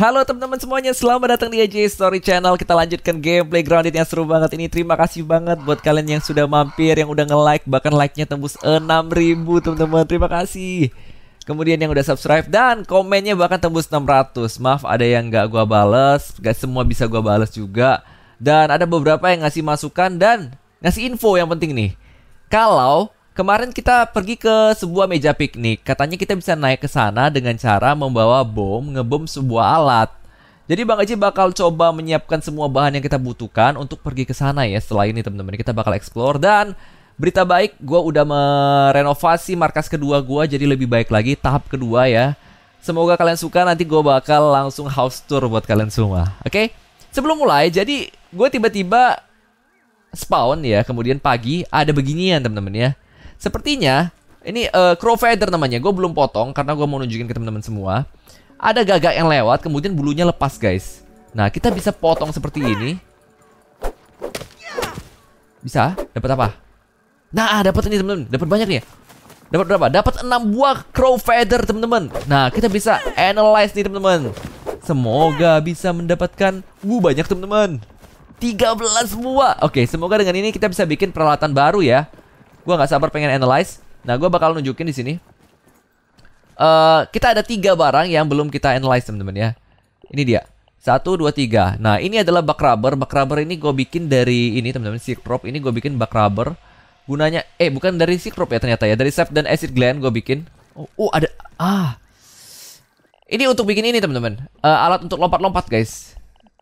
Halo teman-teman semuanya, selamat datang di AJ Story Channel. Kita lanjutkan gameplay Grounded yang seru banget ini. Terima kasih banget buat kalian yang sudah mampir, yang udah nge-like, bahkan like-nya tembus 6000, teman-teman. Terima kasih. Kemudian yang udah subscribe dan komennya bahkan tembus 600. Maaf ada yang nggak gua balas, gak semua bisa gua balas juga. Dan ada beberapa yang ngasih masukan dan ngasih info yang penting nih. Kalau Kemarin kita pergi ke sebuah meja piknik. Katanya kita bisa naik ke sana dengan cara membawa bom, ngebom sebuah alat. Jadi Bang Aji bakal coba menyiapkan semua bahan yang kita butuhkan untuk pergi ke sana ya. Setelah ini teman-teman kita bakal explore dan berita baik gue udah merenovasi markas kedua gue jadi lebih baik lagi tahap kedua ya. Semoga kalian suka nanti gue bakal langsung house tour buat kalian semua. Oke? Okay? Sebelum mulai jadi gue tiba-tiba spawn ya kemudian pagi ada beginian teman-teman ya Sepertinya ini uh, crow feather namanya. Gue belum potong karena gue mau nunjukin ke teman-teman semua. Ada gagak yang lewat, kemudian bulunya lepas, guys. Nah, kita bisa potong seperti ini. Bisa? Dapat apa? Nah, dapat ini teman-teman. Dapat banyak nih. Dapat berapa? Dapat enam buah crow feather, teman-teman. Nah, kita bisa analyze nih, teman-teman. Semoga bisa mendapatkan uh banyak, teman-teman. 13 buah. Oke, semoga dengan ini kita bisa bikin peralatan baru ya. Gue gak sabar pengen analyze. Nah, gue bakal nunjukin di sini. Uh, kita ada tiga barang yang belum kita analyze teman-teman ya. Ini dia. Satu, dua, tiga. Nah, ini adalah bak rubber. Bak rubber ini gue bikin dari ini teman-teman. Silk rope ini gue bikin bak rubber. Gunanya, eh bukan dari silk rope ya ternyata ya. Dari sap dan acid gland gue bikin. Oh, oh ada, ah. Ini untuk bikin ini teman-teman. Uh, alat untuk lompat-lompat guys.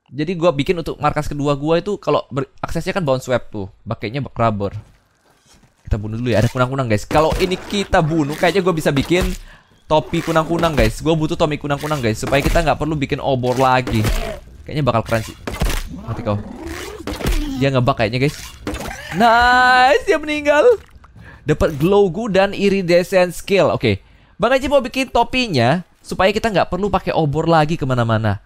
Jadi gue bikin untuk markas kedua gue itu kalau aksesnya kan bounce web tuh. Pakainya bak rubber. Kita bunuh dulu ya. Ada kunang-kunang guys. Kalau ini kita bunuh, kayaknya gue bisa bikin topi kunang-kunang guys. Gue butuh topi kunang-kunang guys. Supaya kita nggak perlu bikin obor lagi. Kayaknya bakal keren sih. Mati kau. Dia ngebak kayaknya guys. Nice, dia meninggal. Dapat glow goo dan iridescent skill. Oke. Okay. Bang Aji mau bikin topinya supaya kita nggak perlu pakai obor lagi kemana-mana.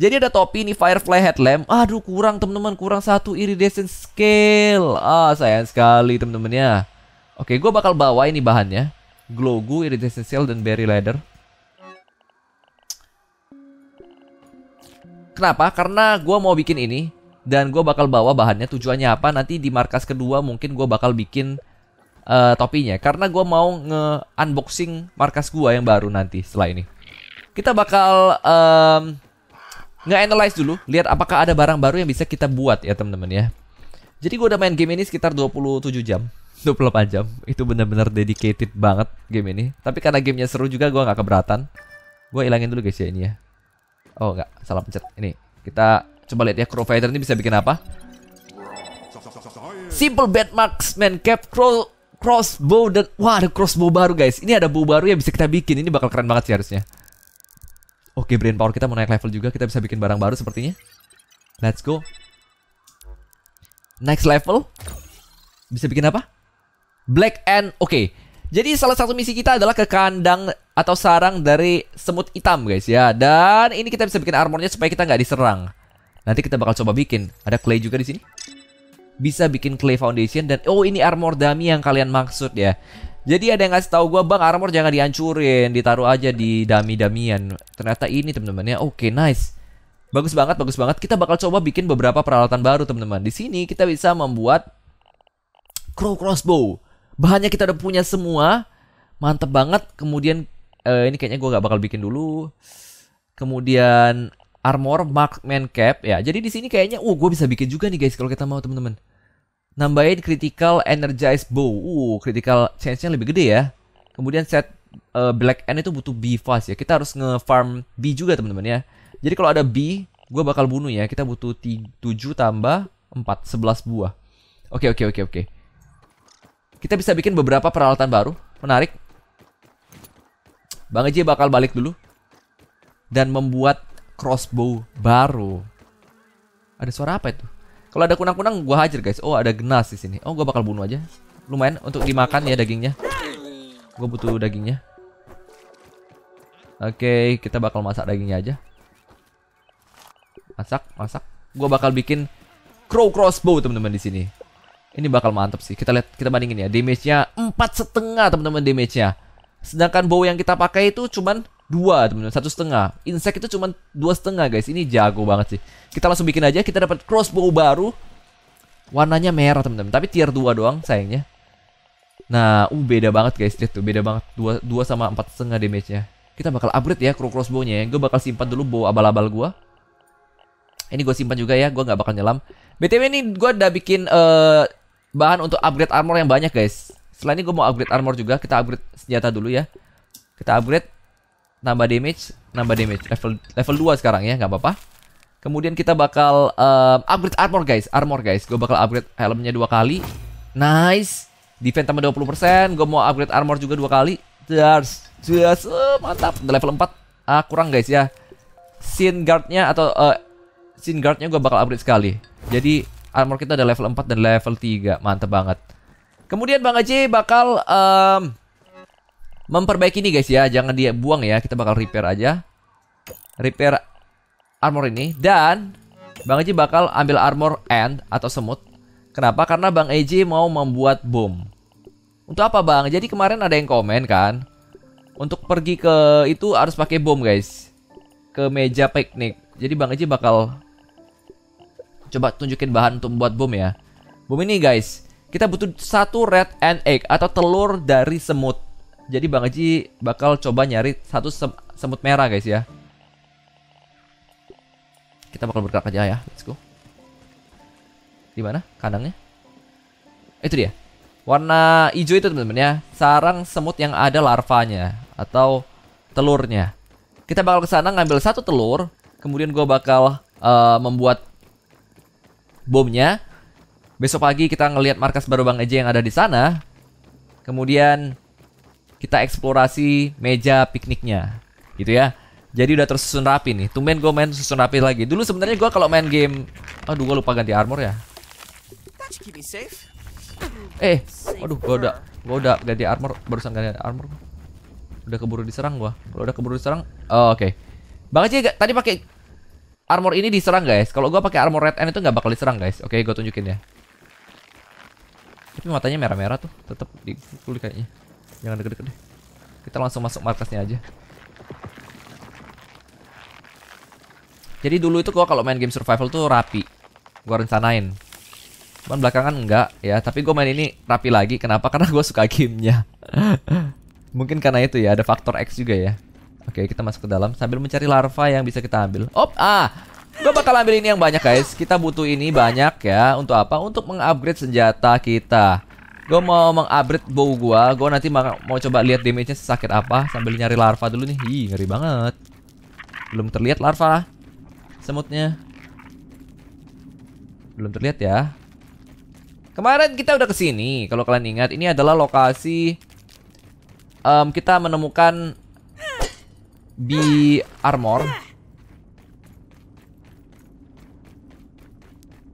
Jadi ada topi ini Firefly Headlamp. Aduh kurang teman-teman kurang satu iridescent scale. Ah sayang sekali teman-teman ya. Oke gue bakal bawa ini bahannya. Glow goo, iridescent scale dan berry ladder. Kenapa? Karena gue mau bikin ini dan gue bakal bawa bahannya. Tujuannya apa? Nanti di markas kedua mungkin gue bakal bikin uh, topinya karena gue mau nge unboxing markas gue yang baru nanti setelah ini. Kita bakal um, nge-analyze dulu, lihat apakah ada barang baru yang bisa kita buat ya teman-teman ya. Jadi gue udah main game ini sekitar 27 jam. 28 jam Itu benar-benar dedicated banget game ini Tapi karena gamenya seru juga gue gak keberatan Gue ilangin dulu guys ya ini ya Oh enggak, salah pencet Ini, kita coba lihat ya Crow Fighter ini bisa bikin apa Simple bad marksman cap crow, crossbow dan Wah ada crossbow baru guys Ini ada bow baru yang bisa kita bikin Ini bakal keren banget sih harusnya Oke, brain power kita mau naik level juga. Kita bisa bikin barang baru sepertinya. Let's go. Next level. Bisa bikin apa? Black and... Oke. Okay. Jadi salah satu misi kita adalah ke kandang atau sarang dari semut hitam guys ya. Dan ini kita bisa bikin armornya supaya kita nggak diserang. Nanti kita bakal coba bikin. Ada clay juga di sini. Bisa bikin clay foundation dan oh ini armor dummy yang kalian maksud ya. Jadi ada yang ngasih tahu gue bang armor jangan dihancurin, ditaruh aja di dami-damian. Ternyata ini teman-teman ya, oke nice. Bagus banget, bagus banget. Kita bakal coba bikin beberapa peralatan baru teman-teman. Di sini kita bisa membuat crow crossbow. Bahannya kita udah punya semua, mantep banget. Kemudian eh, ini kayaknya gue gak bakal bikin dulu. Kemudian armor markman cap ya. Jadi di sini kayaknya, uh gue bisa bikin juga nih guys kalau kita mau teman-teman nambahin critical energize bow. Uh, critical chance-nya lebih gede ya. Kemudian set uh, black end itu butuh b fast ya. Kita harus nge-farm B juga teman-teman ya. Jadi kalau ada b, gue bakal bunuh ya. Kita butuh 7 tambah 4, 11 buah. Oke, okay, oke, okay, oke, okay, oke. Kita bisa bikin beberapa peralatan baru. Menarik. Bang Eji bakal balik dulu. Dan membuat crossbow baru. Ada suara apa itu? Kalau ada kunang-kunang gua hajar guys. Oh, ada genas di sini. Oh, gua bakal bunuh aja. Lumayan untuk dimakan ya dagingnya. Gua butuh dagingnya. Oke, okay, kita bakal masak dagingnya aja. Masak, masak. Gua bakal bikin crow crossbow teman-teman di sini. Ini bakal mantap sih. Kita lihat, kita bandingin ya. Damage-nya empat setengah teman-teman damage-nya. Sedangkan bow yang kita pakai itu cuman dua teman-teman satu setengah insect itu cuma dua setengah guys ini jago banget sih kita langsung bikin aja kita dapat crossbow baru warnanya merah teman-teman tapi tier dua doang sayangnya nah uh beda banget guys lihat tuh beda banget dua dua sama empat setengah damage nya kita bakal upgrade ya crossbownya ya gue bakal simpan dulu bow abal-abal gue ini gue simpan juga ya gue nggak bakal nyelam btw ini gue udah bikin uh, bahan untuk upgrade armor yang banyak guys selain ini gue mau upgrade armor juga kita upgrade senjata dulu ya kita upgrade nambah damage, nambah damage. Level level 2 sekarang ya, nggak apa-apa. Kemudian kita bakal um, upgrade armor guys, armor guys. Gue bakal upgrade helmnya dua kali. Nice. Defense tambah 20%, gue mau upgrade armor juga dua kali. Dars, dars, uh, mantap. Udah level 4. Ah, kurang guys ya. Sin guardnya atau uh, eh, sin guardnya gue bakal upgrade sekali. Jadi armor kita ada level 4 dan level 3. mantap banget. Kemudian Bang Aji bakal um, memperbaiki ini guys ya. Jangan dia buang ya. Kita bakal repair aja. Repair armor ini. Dan Bang Eji bakal ambil armor end atau semut. Kenapa? Karena Bang Eji mau membuat bom. Untuk apa Bang? Jadi kemarin ada yang komen kan. Untuk pergi ke itu harus pakai bom guys. Ke meja piknik. Jadi Bang Eji bakal coba tunjukin bahan untuk membuat bom ya. Bom ini guys, kita butuh satu red and egg atau telur dari semut. Jadi Bang Haji bakal coba nyari satu sem semut merah guys ya. Kita bakal bergerak aja ya. Let's go. Di mana kandangnya? Itu dia. Warna hijau itu teman-teman ya. Sarang semut yang ada larvanya atau telurnya. Kita bakal ke sana ngambil satu telur, kemudian gue bakal uh, membuat bomnya. Besok pagi kita ngelihat markas baru Bang Eji yang ada di sana. Kemudian kita eksplorasi meja pikniknya gitu ya jadi udah tersusun rapi nih tumben gue main susun rapi lagi dulu sebenarnya gue kalau main game aduh gue lupa ganti armor ya eh aduh gue udah gue udah ganti armor barusan ganti armor udah keburu diserang gue kalau udah keburu diserang oh, oke okay. bang aja tadi pakai armor ini diserang guys kalau gue pakai armor red end itu nggak bakal diserang guys oke okay, gue tunjukin ya tapi matanya merah-merah tuh tetap kulit kayaknya jangan deket-deket deh. Kita langsung masuk markasnya aja. Jadi dulu itu gua kalau main game survival tuh rapi. Gua rencanain. Cuman belakangan enggak ya, tapi gue main ini rapi lagi. Kenapa? Karena gue suka gamenya. Mungkin karena itu ya, ada faktor X juga ya. Oke, kita masuk ke dalam sambil mencari larva yang bisa kita ambil. Op, ah, gue bakal ambil ini yang banyak guys. Kita butuh ini banyak ya. Untuk apa? Untuk mengupgrade senjata kita. Gue mau mengupgrade bow gue. Gue nanti mau coba lihat damage-nya sakit apa sambil nyari larva dulu nih. Ih, ngeri banget. Belum terlihat larva. Semutnya. Belum terlihat ya. Kemarin kita udah kesini. Kalau kalian ingat, ini adalah lokasi um, kita menemukan di armor.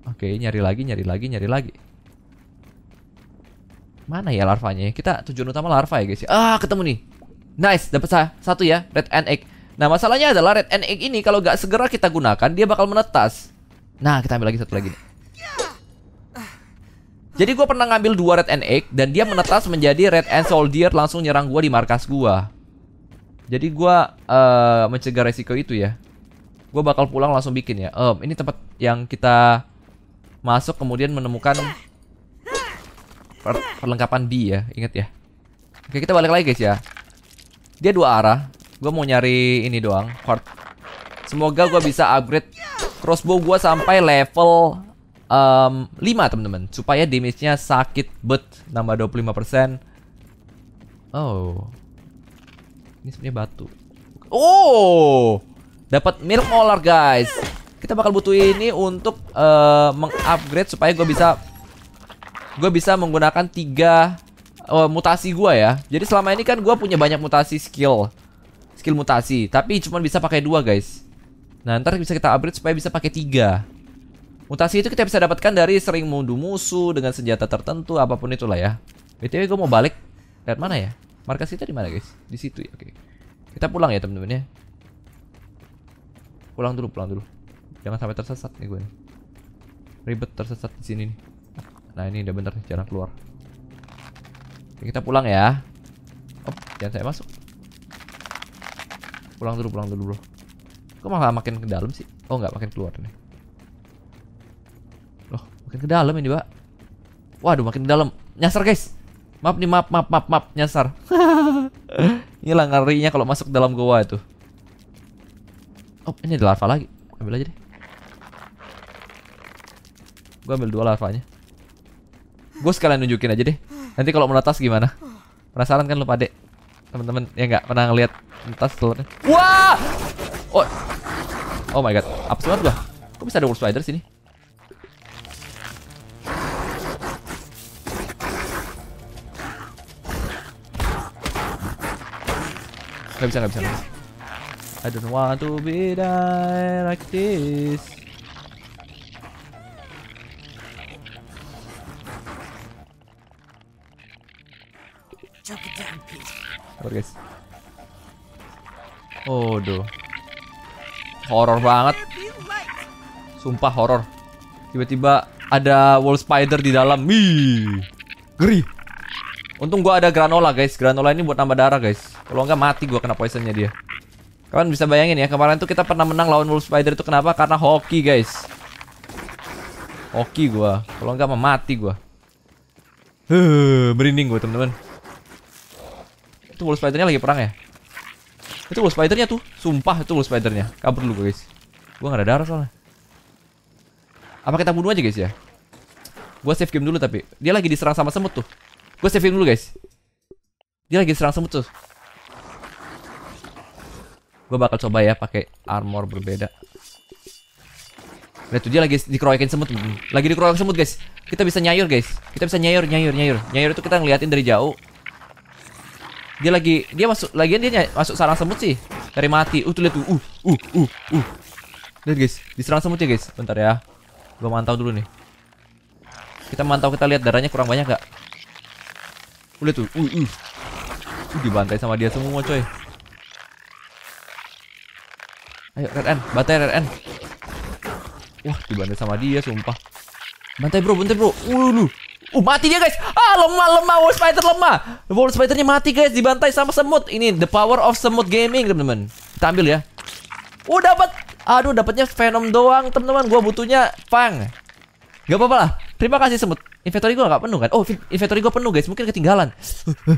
Oke, nyari lagi, nyari lagi, nyari lagi. Mana ya larvanya? Kita tujuan utama larva ya guys. Ah, ketemu nih. Nice, dapat saya satu ya, red and egg. Nah, masalahnya adalah red and egg ini kalau nggak segera kita gunakan, dia bakal menetas. Nah, kita ambil lagi satu lagi. Nih. Jadi gue pernah ngambil dua red and egg dan dia menetas menjadi red and soldier langsung nyerang gue di markas gue. Jadi gue uh, mencegah resiko itu ya. Gue bakal pulang langsung bikin ya. Um, ini tempat yang kita masuk kemudian menemukan per perlengkapan B ya, ingat ya. Oke, kita balik lagi guys ya. Dia dua arah. Gue mau nyari ini doang, quartz. Semoga gue bisa upgrade crossbow gue sampai level um, 5 teman-teman, supaya damage-nya sakit bet nambah 25%. Oh. Ini sebenarnya batu. Oh! Dapat milk molar guys. Kita bakal butuh ini untuk uh, mengupgrade supaya gue bisa gue bisa menggunakan tiga uh, mutasi gue ya. Jadi selama ini kan gue punya banyak mutasi skill, skill mutasi. Tapi cuma bisa pakai dua guys. Nah ntar bisa kita upgrade supaya bisa pakai tiga. Mutasi itu kita bisa dapatkan dari sering mundu musuh dengan senjata tertentu apapun itulah ya. btw gue mau balik. Lihat mana ya? Markas kita di mana guys? Di situ ya. Oke. Kita pulang ya temen-temen ya. Pulang dulu, pulang dulu. Jangan sampai tersesat nih gue. Ribet tersesat di sini nih. Nah ini udah bener nih jalan keluar Oke, Kita pulang ya Op, jangan saya masuk Pulang dulu pulang dulu bro Kok malah makin ke dalam sih? Oh nggak makin keluar nih Loh makin ke dalam ini pak Waduh makin ke dalam Nyasar guys Maaf nih maaf maaf maaf maaf Nyasar lah ngerinya kalau masuk dalam goa itu Oh ini ada larva lagi Ambil aja deh Gue ambil dua larvanya Gue sekalian nunjukin aja deh. Nanti kalau menetas gimana? Penasaran kan lu pade? Temen-temen yang nggak pernah ngeliat menetas telurnya. Wah! Oh. Oh my god. Apa sih gua? Kok bisa ada world spider sini? Gak bisa, gak bisa, gak bisa. I don't want to be like this. sabar guys oh doh, horor banget sumpah horor tiba-tiba ada wall spider di dalam Wih, geri untung gue ada granola guys granola ini buat nambah darah guys kalau enggak mati gue kena poisonnya dia kalian bisa bayangin ya kemarin tuh kita pernah menang lawan wall spider itu kenapa karena hoki guys hoki gue. kalau enggak mati gua Huh, merinding gue teman-teman. Itu wall spidernya lagi perang ya? Itu wall spidernya tuh. Sumpah itu wall spidernya. Kabur dulu guys. Gua gak ada darah soalnya. Apa kita bunuh aja guys ya? Gua save game dulu tapi. Dia lagi diserang sama semut tuh. Gua save game dulu guys. Dia lagi diserang semut tuh. Gua bakal coba ya pakai armor berbeda. Lihat tuh dia lagi dikeroyokin semut Lagi dikeroyokin semut guys Kita bisa nyayur guys Kita bisa nyayur, nyayur, nyayur Nyayur itu kita ngeliatin dari jauh dia lagi dia masuk lagi dia masuk sarang semut sih. Dari mati. Uh tuh lihat tuh. Uh uh uh uh. Lihat guys, diserang semut ya guys. Bentar ya. Gua mantau dulu nih. Kita mantau kita lihat darahnya kurang banyak gak? Uh, lihat tuh. Uh uh. Uh dibantai sama dia semua coy. Ayo RN, bantai RN. Wah, dibantai sama dia sumpah. Bantai bro, bantai bro. Uh lu. Uh mati dia guys. Ah lemah lemah World Spider lemah. Spider nya mati guys dibantai sama semut. Ini the power of semut gaming teman-teman. Kita ambil ya. Uh dapat. Aduh dapatnya Venom doang teman-teman. Gua butuhnya Fang. Gak apa-apa lah. Terima kasih semut. Inventory gua gak penuh kan? Oh, inventory gua penuh guys. Mungkin ketinggalan.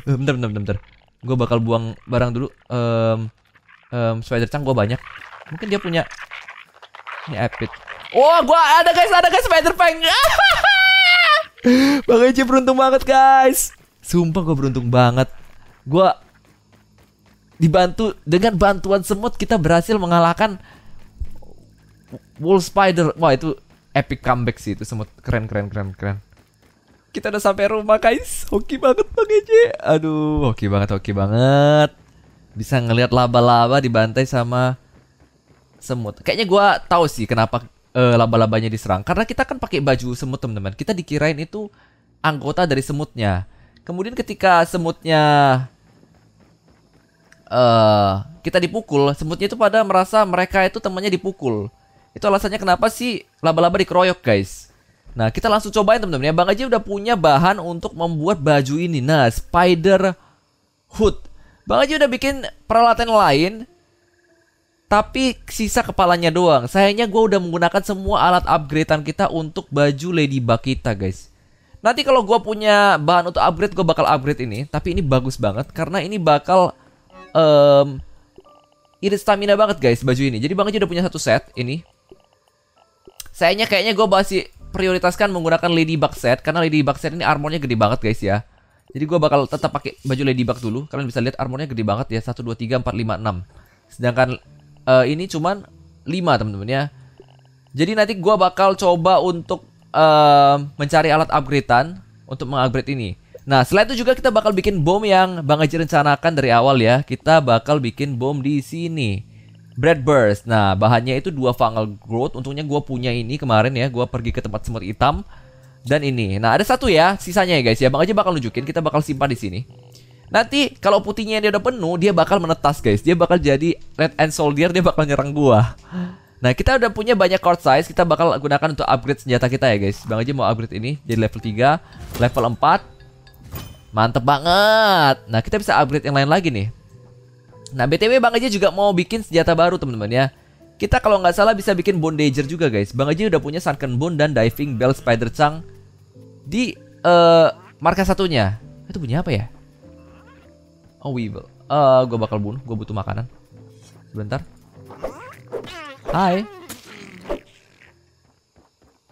bentar, bentar, bentar, bentar. Gua bakal buang barang dulu. Um, um, spider cang gua banyak. Mungkin dia punya ini epic. Wah, oh, gua ada guys, ada guys spider Fang. Bang Eci beruntung banget guys Sumpah gue beruntung banget Gue Dibantu Dengan bantuan semut Kita berhasil mengalahkan Wolf Spider Wah itu Epic comeback sih itu semut Keren keren keren keren Kita udah sampai rumah guys Hoki banget Bang Eje. Aduh Hoki banget hoki banget Bisa ngelihat laba-laba dibantai sama Semut Kayaknya gue tahu sih kenapa uh, laba-labanya diserang karena kita kan pakai baju semut teman-teman kita dikirain itu anggota dari semutnya kemudian ketika semutnya uh, kita dipukul semutnya itu pada merasa mereka itu temannya dipukul itu alasannya kenapa sih laba-laba dikeroyok guys nah kita langsung cobain teman-teman ya bang aja udah punya bahan untuk membuat baju ini nah spider hood bang aja udah bikin peralatan lain tapi sisa kepalanya doang. Sayangnya gue udah menggunakan semua alat upgradean kita untuk baju Ladybug kita guys. Nanti kalau gue punya bahan untuk upgrade, gue bakal upgrade ini. Tapi ini bagus banget karena ini bakal um, irit stamina banget guys baju ini. Jadi banget aja udah punya satu set ini. Sayangnya kayaknya gue masih prioritaskan menggunakan Ladybug set karena Ladybug set ini armornya gede banget guys ya. Jadi gue bakal tetap pakai baju Ladybug dulu. Kalian bisa lihat armornya gede banget ya. 1 2 3 4 5 6. Sedangkan uh, ini cuman 5 teman-teman ya. Jadi nanti gue bakal coba untuk uh, mencari alat upgradean untuk mengupgrade ini. Nah, selain itu juga kita bakal bikin bom yang Bang Aji rencanakan dari awal ya. Kita bakal bikin bom di sini. Bread burst. Nah, bahannya itu dua fungal growth. Untungnya gue punya ini kemarin ya. Gue pergi ke tempat semut hitam dan ini. Nah, ada satu ya sisanya ya guys ya. Bang Aji bakal nunjukin kita bakal simpan di sini. Nanti kalau putihnya dia udah penuh, dia bakal menetas guys. Dia bakal jadi red and soldier, dia bakal nyerang gua. Nah, kita udah punya banyak card size, kita bakal gunakan untuk upgrade senjata kita ya, guys. Bang aja mau upgrade ini jadi level 3, level 4. Mantep banget. Nah, kita bisa upgrade yang lain lagi nih. Nah, BTW Bang aja juga mau bikin senjata baru, teman-teman ya. Kita kalau nggak salah bisa bikin Bone Danger juga, guys. Bang aja udah punya sunken bone dan diving bell spider chang di uh, markas satunya. Itu punya apa ya? Oh weevil. uh, eh, gue bakal bunuh. Gue butuh makanan. Sebentar. Hai.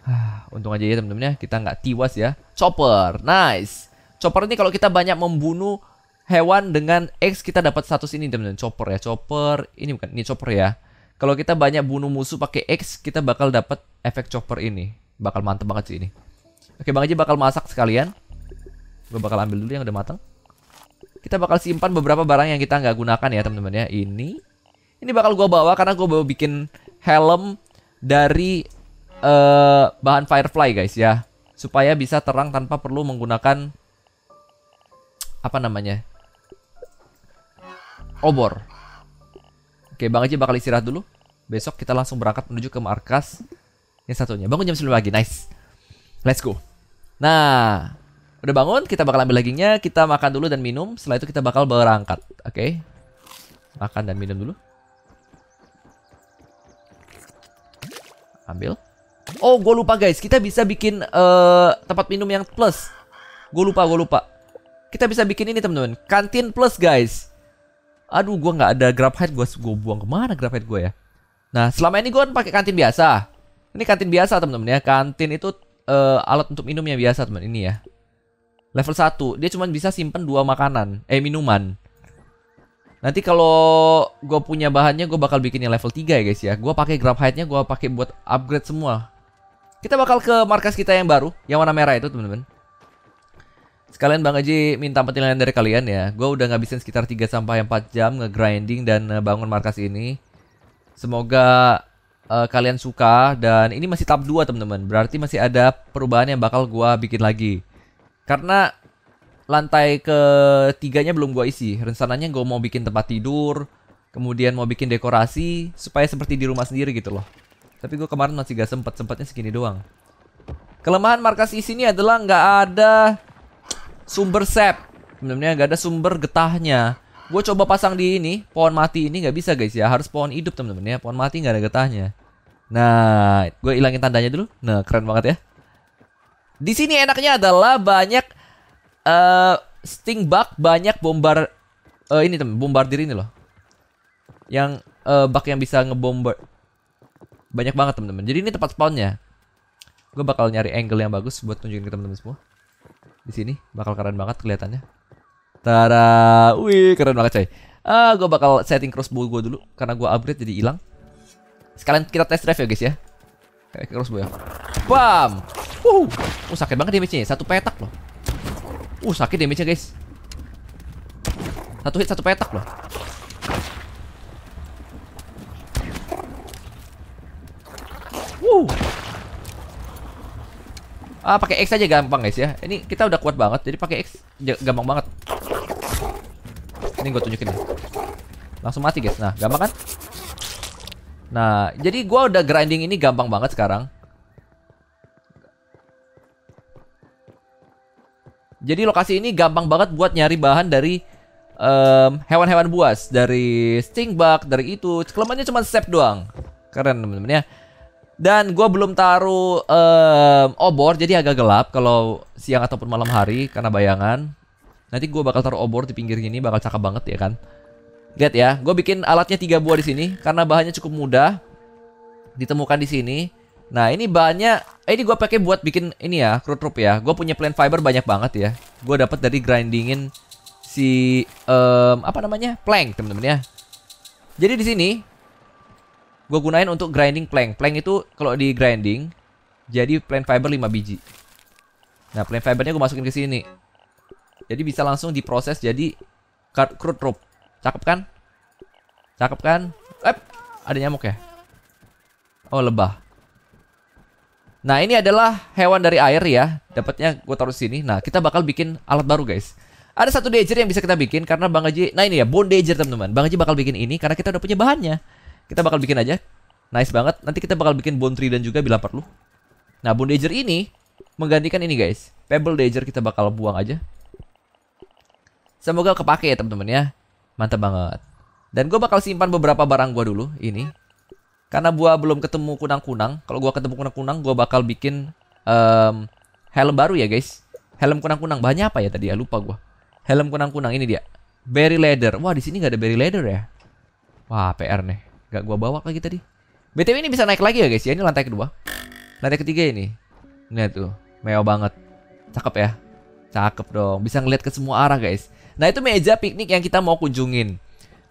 Untung aja ya temen-temen ya. Kita nggak tiwas ya. Chopper. Nice. Chopper ini kalau kita banyak membunuh hewan dengan X kita dapat status ini temen-temen. Chopper ya. Chopper. Ini bukan. Ini chopper ya. Kalau kita banyak bunuh musuh pakai X kita bakal dapat efek chopper ini. Bakal mantep banget sih ini. Oke, Bang aja bakal masak sekalian. Gue bakal ambil dulu yang udah matang. Kita bakal simpan beberapa barang yang kita nggak gunakan ya teman-teman ya. Ini ini bakal gue bawa karena gue bawa bikin helm dari uh, bahan firefly guys ya. Supaya bisa terang tanpa perlu menggunakan apa namanya obor. Oke bang aja bakal istirahat dulu. Besok kita langsung berangkat menuju ke markas yang satunya. Bangun jam 9 pagi, nice. Let's go. Nah, Udah bangun, kita bakal ambil dagingnya, kita makan dulu dan minum. Setelah itu kita bakal berangkat, oke? Okay? Makan dan minum dulu. Ambil. Oh, gue lupa guys, kita bisa bikin uh, tempat minum yang plus. Gue lupa, gue lupa. Kita bisa bikin ini teman-teman, kantin plus guys. Aduh, gue nggak ada grab head, gue gue buang kemana grab head gue ya? Nah, selama ini gue kan pakai kantin biasa. Ini kantin biasa teman-teman ya, kantin itu uh, alat untuk minum yang biasa teman ini ya. Level 1, dia cuma bisa simpen dua makanan, eh minuman. Nanti kalau gue punya bahannya gue bakal bikin yang level 3 ya guys ya. Gue pakai grab height-nya gue pakai buat upgrade semua. Kita bakal ke markas kita yang baru, yang warna merah itu teman-teman. Sekalian Bang Aji minta penilaian dari kalian ya. Gue udah ngabisin sekitar 3 sampai empat jam ngegrinding dan bangun markas ini. Semoga uh, kalian suka dan ini masih tab 2 teman-teman. Berarti masih ada perubahan yang bakal gue bikin lagi. Karena lantai ketiganya belum gue isi. Rencananya gue mau bikin tempat tidur, kemudian mau bikin dekorasi supaya seperti di rumah sendiri gitu loh. Tapi gue kemarin masih gak sempet, sempetnya segini doang. Kelemahan markas di sini adalah gak ada sumber sap. Sebenarnya gak ada sumber getahnya. Gue coba pasang di ini, pohon mati ini gak bisa guys ya. Harus pohon hidup temen-temen ya. Pohon mati gak ada getahnya. Nah, gue ilangin tandanya dulu. Nah, keren banget ya. Di sini enaknya adalah banyak uh, sting bug, banyak bombar uh, ini bombar bombardir ini loh. Yang uh, bug yang bisa ngebombar banyak banget teman-teman. Jadi ini tempat spawnnya. Gue bakal nyari angle yang bagus buat tunjukin ke teman-teman semua. Di sini bakal keren banget kelihatannya. Tara, wih keren banget coy. Uh, gue bakal setting crossbow gue dulu karena gue upgrade jadi hilang. Sekalian kita test drive ya guys ya. Eh, Kayak crossbow ya. Bam. Uh, uh sakit banget damage-nya Satu petak loh. Uh, sakit damage-nya, guys. Satu hit satu petak loh. Wuh. Ah, pakai X aja gampang, guys ya. Ini kita udah kuat banget, jadi pakai X gampang banget. Ini gue tunjukin nih. Langsung mati, guys. Nah, gampang kan? Nah, jadi gue udah grinding ini gampang banget sekarang. Jadi lokasi ini gampang banget buat nyari bahan dari hewan-hewan um, buas, dari stingbug, dari itu. Kelemahannya cuma step doang. Keren temen-temen ya. Dan gue belum taruh um, obor, jadi agak gelap kalau siang ataupun malam hari karena bayangan. Nanti gue bakal taruh obor di pinggir gini, bakal cakep banget ya kan. Lihat ya, gue bikin alatnya tiga buah di sini karena bahannya cukup mudah ditemukan di sini. Nah ini bahannya, eh, ini gue pakai buat bikin ini ya, crude rope ya. Gue punya plant fiber banyak banget ya. Gue dapat dari grindingin si um, apa namanya plank teman-teman ya. Jadi di sini gue gunain untuk grinding plank. Plank itu kalau di grinding jadi plant fiber 5 biji. Nah plant fibernya gue masukin ke sini. Jadi bisa langsung diproses jadi crude rope. Cakep kan? Cakep kan? Eh, ada nyamuk ya? Oh, lebah. Nah, ini adalah hewan dari air ya. Dapatnya gue taruh sini. Nah, kita bakal bikin alat baru, guys. Ada satu dejer yang bisa kita bikin karena Bang Haji... Nah, ini ya, bone dejer, teman-teman. Bang Haji bakal bikin ini karena kita udah punya bahannya. Kita bakal bikin aja. Nice banget. Nanti kita bakal bikin bone tree dan juga bila perlu. Nah, bone dejer ini menggantikan ini, guys. Pebble dejer kita bakal buang aja. Semoga kepake ya, teman-teman ya. Mantap banget. Dan gue bakal simpan beberapa barang gue dulu ini. Karena gue belum ketemu kunang-kunang. Kalau gue ketemu kunang-kunang, gue bakal bikin um, helm baru ya guys. Helm kunang-kunang banyak apa ya tadi ya lupa gue. Helm kunang-kunang ini dia. Berry leather. Wah di sini nggak ada berry leather ya. Wah PR nih. Gak gue bawa lagi tadi. BTW ini bisa naik lagi ya guys ya. Ini lantai kedua. Lantai ketiga ini. Lihat tuh. mewah banget. Cakep ya. Cakep dong. Bisa ngeliat ke semua arah guys. Nah itu meja piknik yang kita mau kunjungin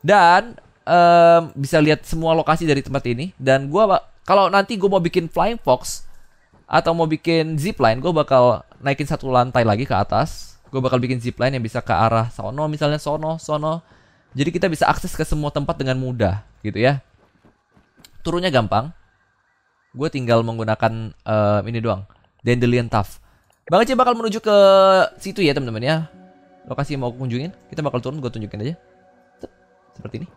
dan um, bisa lihat semua lokasi dari tempat ini. Dan gue kalau nanti gue mau bikin flying fox atau mau bikin zipline, gue bakal naikin satu lantai lagi ke atas. Gue bakal bikin zipline yang bisa ke arah sono, misalnya sono, sono. Jadi kita bisa akses ke semua tempat dengan mudah, gitu ya. Turunnya gampang. Gue tinggal menggunakan um, ini doang, dandelion tough Bang Aceh bakal menuju ke situ ya teman-teman ya lokasi yang mau aku kunjungin kita bakal turun gue tunjukin aja seperti ini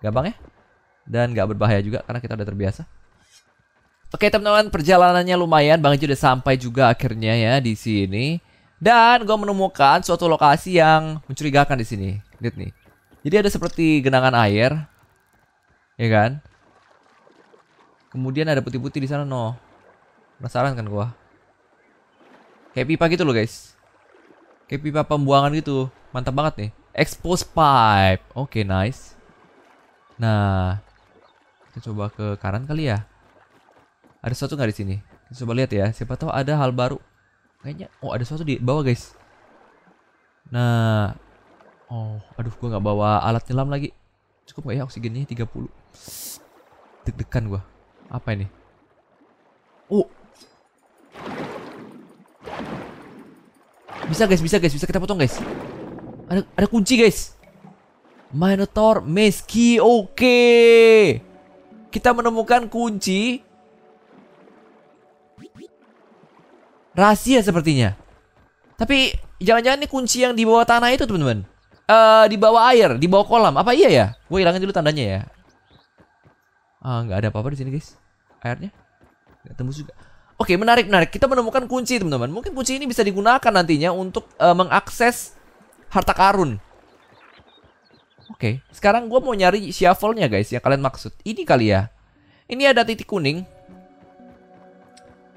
gampang ya dan gak berbahaya juga karena kita udah terbiasa Oke teman-teman perjalanannya lumayan banget udah sampai juga akhirnya ya di sini dan gue menemukan suatu lokasi yang mencurigakan di sini lihat nih jadi ada seperti genangan air ya kan kemudian ada putih-putih di sana no penasaran kan gue, kayak pipa gitu loh guys Kayak pipa pembuangan gitu. Mantap banget nih. Expose pipe. Oke, okay, nice. Nah, kita coba ke kanan kali ya. Ada sesuatu nggak di sini? Kita coba lihat ya. Siapa tahu ada hal baru. Kayaknya, oh ada sesuatu di bawah guys. Nah, oh, aduh, gue nggak bawa alat nyelam lagi. Cukup nggak ya oksigennya 30 Deg-degan gue Apa ini? Oh Bisa guys, bisa guys, bisa kita potong guys. Ada ada kunci guys. Minotaur Meski oke. Okay. Kita menemukan kunci rahasia sepertinya. Tapi jangan-jangan ini kunci yang di bawah tanah itu, teman-teman. Uh, di bawah air, di bawah kolam. Apa iya ya? Gue hilangin dulu tandanya ya. Ah, nggak ada apa-apa di sini, guys. Airnya nggak tembus juga. Oke, menarik, menarik. Kita menemukan kunci, teman-teman. Mungkin kunci ini bisa digunakan nantinya untuk uh, mengakses harta karun. Oke, sekarang gue mau nyari shuffle guys. Yang kalian maksud. Ini kali ya. Ini ada titik kuning.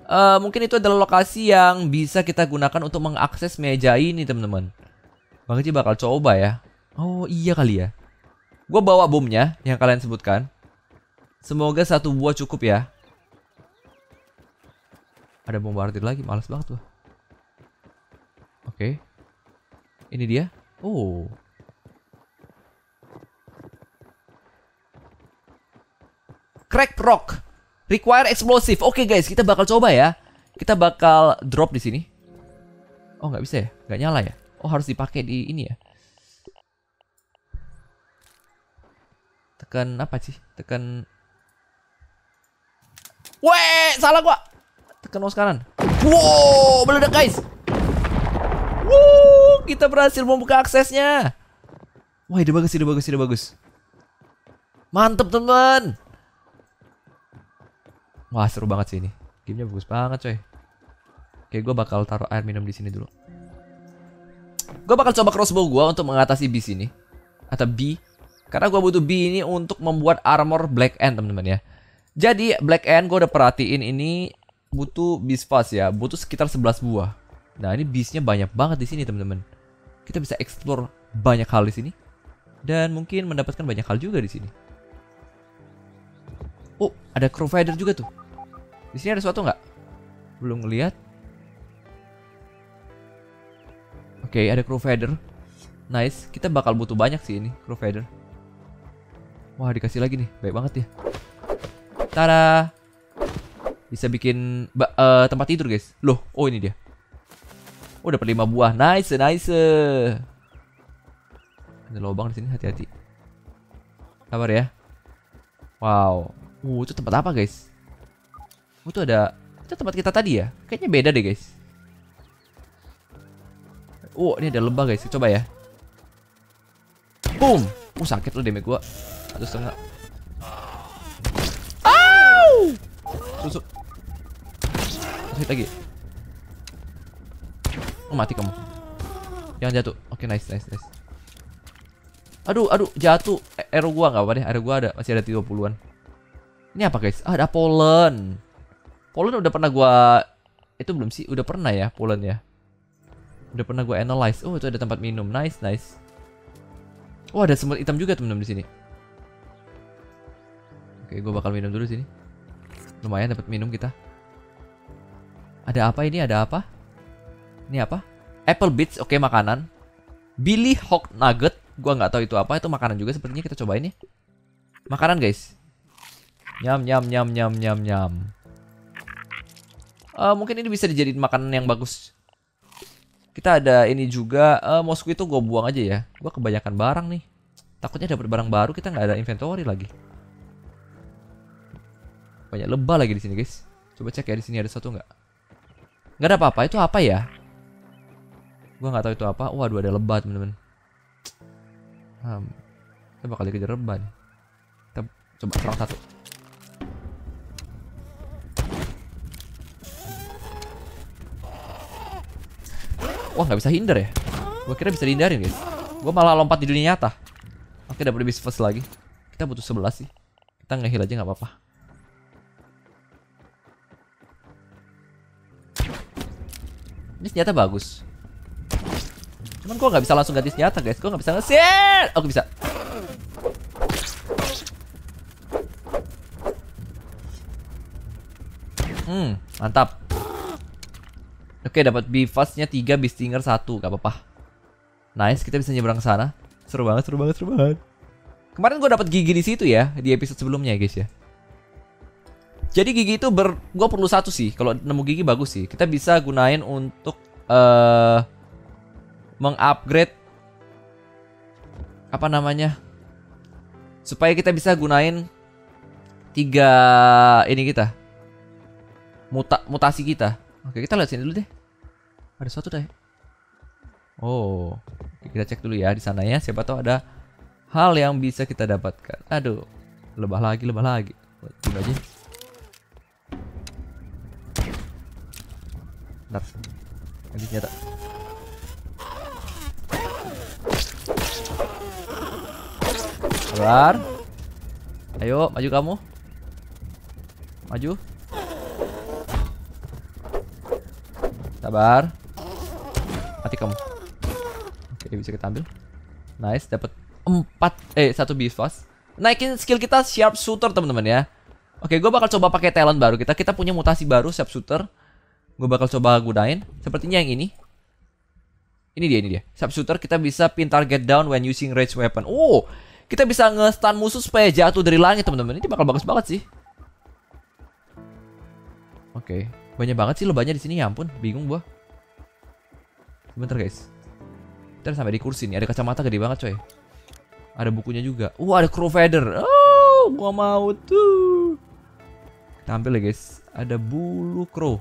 Uh, mungkin itu adalah lokasi yang bisa kita gunakan untuk mengakses meja ini, teman-teman. Bang Haji bakal coba ya. Oh, iya kali ya. Gue bawa bomnya yang kalian sebutkan. Semoga satu buah cukup ya. Ada bombardir lagi, males banget tuh. Oke. Okay. Ini dia. Oh. Crack rock. Require explosive. Oke okay, guys, kita bakal coba ya. Kita bakal drop di sini. Oh nggak bisa ya? Nggak nyala ya? Oh harus dipakai di ini ya? Tekan apa sih? Tekan. Weh, salah gua kena sekarang. Wow, meledak guys. Wow, kita berhasil membuka aksesnya. Wah, ide bagus, ide bagus, ide bagus. Mantep teman. Wah, seru banget sih ini. Gamenya bagus banget coy. Oke, gue bakal taruh air minum di sini dulu. Gue bakal coba crossbow gue untuk mengatasi bis ini. Atau B. Karena gue butuh B ini untuk membuat armor Black End, teman-teman ya. Jadi Black End gue udah perhatiin ini butuh bis fast ya, butuh sekitar 11 buah. Nah, ini bisnya banyak banget di sini, teman-teman. Kita bisa explore banyak hal di sini dan mungkin mendapatkan banyak hal juga di sini. Oh, ada provider juga tuh. Di sini ada sesuatu nggak? Belum ngelihat. Oke, okay, ada provider. Nice, kita bakal butuh banyak sih ini provider. Wah, dikasih lagi nih. Baik banget ya. Tada! Bisa bikin uh, tempat tidur guys. Loh, oh ini dia. Oh dapat lima buah. Nice, nice. Ada lubang di sini, hati-hati. Sabar ya. Wow. Uh, itu tempat apa guys? Oh, itu ada itu tempat kita tadi ya? Kayaknya beda deh guys. Oh, ini ada lembah guys. Coba ya. Boom. Oh, sakit loh damage gua. Satu setengah. Au! susu satu hit lagi. Oh, mati kamu. Jangan jatuh. Oke, okay, nice, nice, nice. Aduh, aduh, jatuh. Error eh, gua nggak apa deh. Error gua ada masih ada 30-an. Ini apa, guys? Ah, ada pollen. Pollen udah pernah gua itu belum sih? Udah pernah ya pollen ya? Udah pernah gua analyze. Oh, itu ada tempat minum. Nice, nice. Oh, ada semut hitam juga temen-temen di sini. Oke, gua bakal minum dulu sini. Lumayan dapat minum kita. Ada apa ini? Ada apa? Ini apa? Apple Beats, oke okay, makanan. Billy Hawk Nugget, gua nggak tahu itu apa, itu makanan juga sepertinya kita coba ini. Makanan, guys. Nyam nyam nyam nyam nyam nyam. Uh, mungkin ini bisa dijadiin makanan yang bagus. Kita ada ini juga uh, itu gue buang aja ya. Gue kebanyakan barang nih. Takutnya dapat barang baru kita nggak ada inventory lagi. Banyak lebah lagi di sini guys. Coba cek ya di sini ada satu nggak? Gak ada apa-apa. Itu apa ya? Gue nggak tahu itu apa. Waduh ada lebat teman-teman. Hmm. Kita bakal dikejar lebah. Nih. Kita coba serang satu. Wah nggak bisa hindar ya. Gue kira bisa dihindarin guys. Gue malah lompat di dunia nyata. Oke dapat lebih first lagi. Kita butuh 11 sih. Kita ngehil aja nggak apa-apa. Ini senjata bagus. Cuman gua nggak bisa langsung ganti senjata, guys. Gua nggak bisa ngesir. Oke, oh, bisa. Hmm, mantap. Oke, dapat bifasnya 3, stinger satu, gak apa-apa. Nice, kita bisa nyebrang ke sana. Seru banget, seru banget, seru banget. Kemarin gua dapat gigi di situ ya, di episode sebelumnya, guys ya. Jadi gigi itu ber gua perlu satu sih. Kalau nemu gigi bagus sih. Kita bisa gunain untuk uh, mengupgrade apa namanya? Supaya kita bisa gunain tiga ini kita. Muta mutasi kita. Oke, kita lihat sini dulu deh. Ada satu deh. Oh, kita cek dulu ya di sana ya. Siapa tahu ada hal yang bisa kita dapatkan. Aduh, lebah lagi, lebah lagi. Gimana aja. Bentar. Ini nyata. Keluar. Ayo, maju kamu. Maju. Sabar. Mati kamu. Oke, bisa kita ambil. Nice, dapat empat, eh satu bifas. Naikin skill kita sharp shooter, teman-teman ya. Oke, gue bakal coba pakai talent baru kita. Kita punya mutasi baru sharp shooter. Gue bakal coba gunain. Sepertinya yang ini. Ini dia, ini dia. sub shooter kita bisa pin target down when using rage weapon. Oh, kita bisa nge-stun musuh supaya jatuh dari langit, teman-teman. Ini bakal bagus banget sih. Oke, okay. banyak banget sih lebahnya di sini. Ya ampun, bingung gua. Sebentar, guys. Kita sampai di kursi nih. Ada kacamata gede banget, coy. Ada bukunya juga. Uh, ada crow feather. Oh, gua mau tuh. Tampil ya, guys. Ada bulu crow.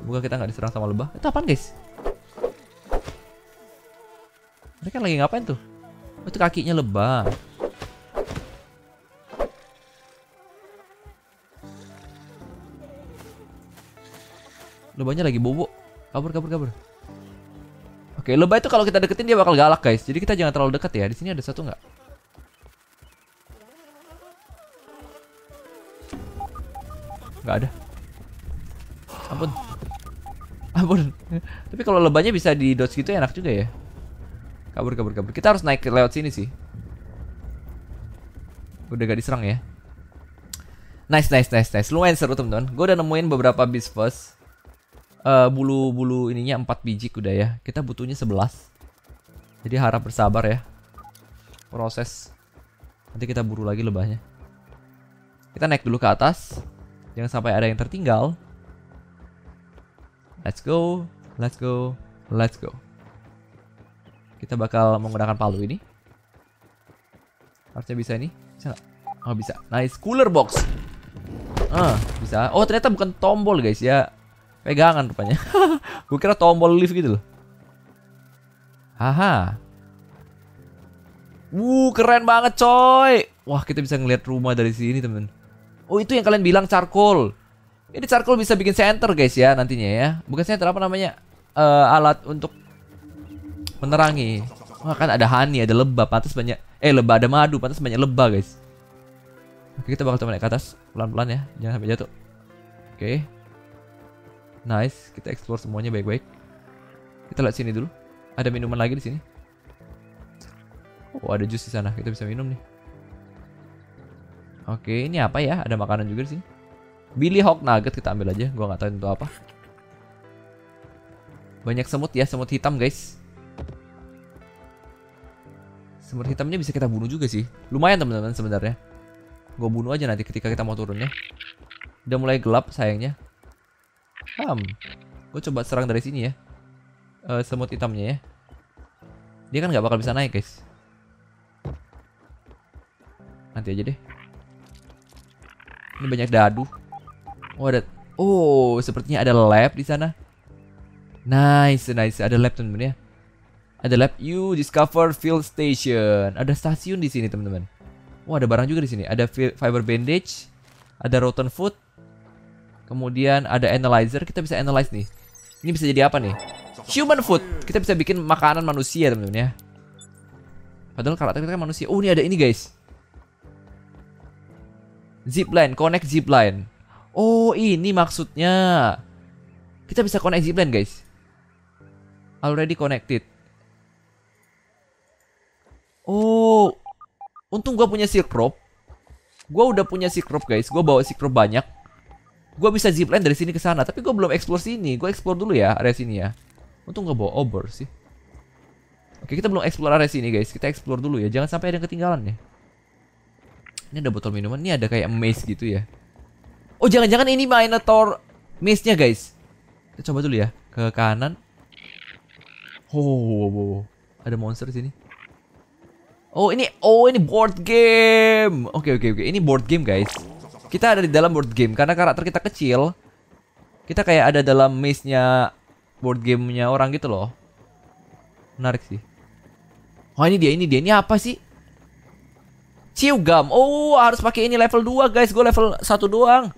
Semoga kita nggak diserang sama lebah. Itu apaan guys? Mereka lagi ngapain tuh? Oh, itu kakinya lebah. Lebahnya lagi bobo. Kabur, kabur, kabur. Oke, lebah itu kalau kita deketin dia bakal galak guys. Jadi kita jangan terlalu dekat ya. Di sini ada satu nggak? Nggak ada. Ampun kabur tapi kalau lebahnya bisa di dodge gitu ya enak juga ya kabur kabur kabur kita harus naik lewat sini sih udah gak diserang ya nice nice nice nice lumayan seru teman-teman gue udah nemuin beberapa beast first uh, eh, bulu bulu ininya 4 biji udah ya kita butuhnya 11 jadi harap bersabar ya proses nanti kita buru lagi lebahnya kita naik dulu ke atas jangan sampai ada yang tertinggal Let's go, let's go, let's go. Kita bakal menggunakan palu ini. Harusnya bisa ini. Bisa gak? Oh, bisa. Nice. Cooler box. Ah, bisa. Oh, ternyata bukan tombol, guys. Ya, pegangan rupanya. Gue kira tombol lift gitu loh. Haha. Wuh, keren banget, coy. Wah, kita bisa ngeliat rumah dari sini, temen. Oh, itu yang kalian bilang charcoal. Ini charcoal bisa bikin center guys ya nantinya ya. Bukan center apa namanya? Uh, alat untuk menerangi. Wah kan ada honey, ada lebah, pantas banyak eh lebah ada madu, pantas banyak lebah guys. Oke, kita bakal coba naik ke atas pelan-pelan ya, jangan sampai jatuh. Oke. Nice, kita explore semuanya baik-baik. Kita lihat sini dulu. Ada minuman lagi di sini. Oh, ada jus di sana. Kita bisa minum nih. Oke, ini apa ya? Ada makanan juga di sini. Billy Hawk Nugget kita ambil aja. Gua nggak tahu itu apa. Banyak semut ya, semut hitam guys. Semut hitamnya bisa kita bunuh juga sih. Lumayan teman-teman sebenarnya. Gua bunuh aja nanti ketika kita mau turunnya. Udah mulai gelap sayangnya. Ham. gua coba serang dari sini ya. Uh, semut hitamnya ya. Dia kan nggak bakal bisa naik guys. Nanti aja deh. Ini banyak dadu. Oh ada. Oh sepertinya ada lab di sana. Nice nice ada lab teman-teman ya. Ada lab. You discover field station. Ada stasiun di sini teman-teman. Wah ada barang juga di sini. Ada fiber bandage. Ada rotten food. Kemudian ada analyzer. Kita bisa analyze nih. Ini bisa jadi apa nih? Human food. Kita bisa bikin makanan manusia teman-teman ya. Padahal karakter kita kan manusia. Oh ini ada ini guys. Zipline, connect zipline. Oh, ini maksudnya. Kita bisa connect zipline, guys. Already connected. Oh. Untung gue punya silk rope. Gue udah punya silk rope, guys. Gue bawa silk rope banyak. Gue bisa zipline dari sini ke sana. Tapi gue belum explore sini. Gue explore dulu ya area sini ya. Untung gue bawa obor sih. Oke, kita belum explore area sini, guys. Kita explore dulu ya. Jangan sampai ada yang ketinggalan ya. Ini ada botol minuman. Ini ada kayak maze gitu ya. Oh jangan-jangan ini Minotaur Maze-nya guys. Kita coba dulu ya ke kanan. Oh, wow, wow. ada monster di sini. Oh ini oh ini board game. Oke okay, oke okay, oke. Okay. Ini board game guys. Kita ada di dalam board game karena karakter kita kecil. Kita kayak ada dalam maze-nya board gamenya orang gitu loh. Menarik sih. Oh ini dia ini dia ini apa sih? Chew gum. Oh harus pakai ini level 2 guys. Gue level 1 doang.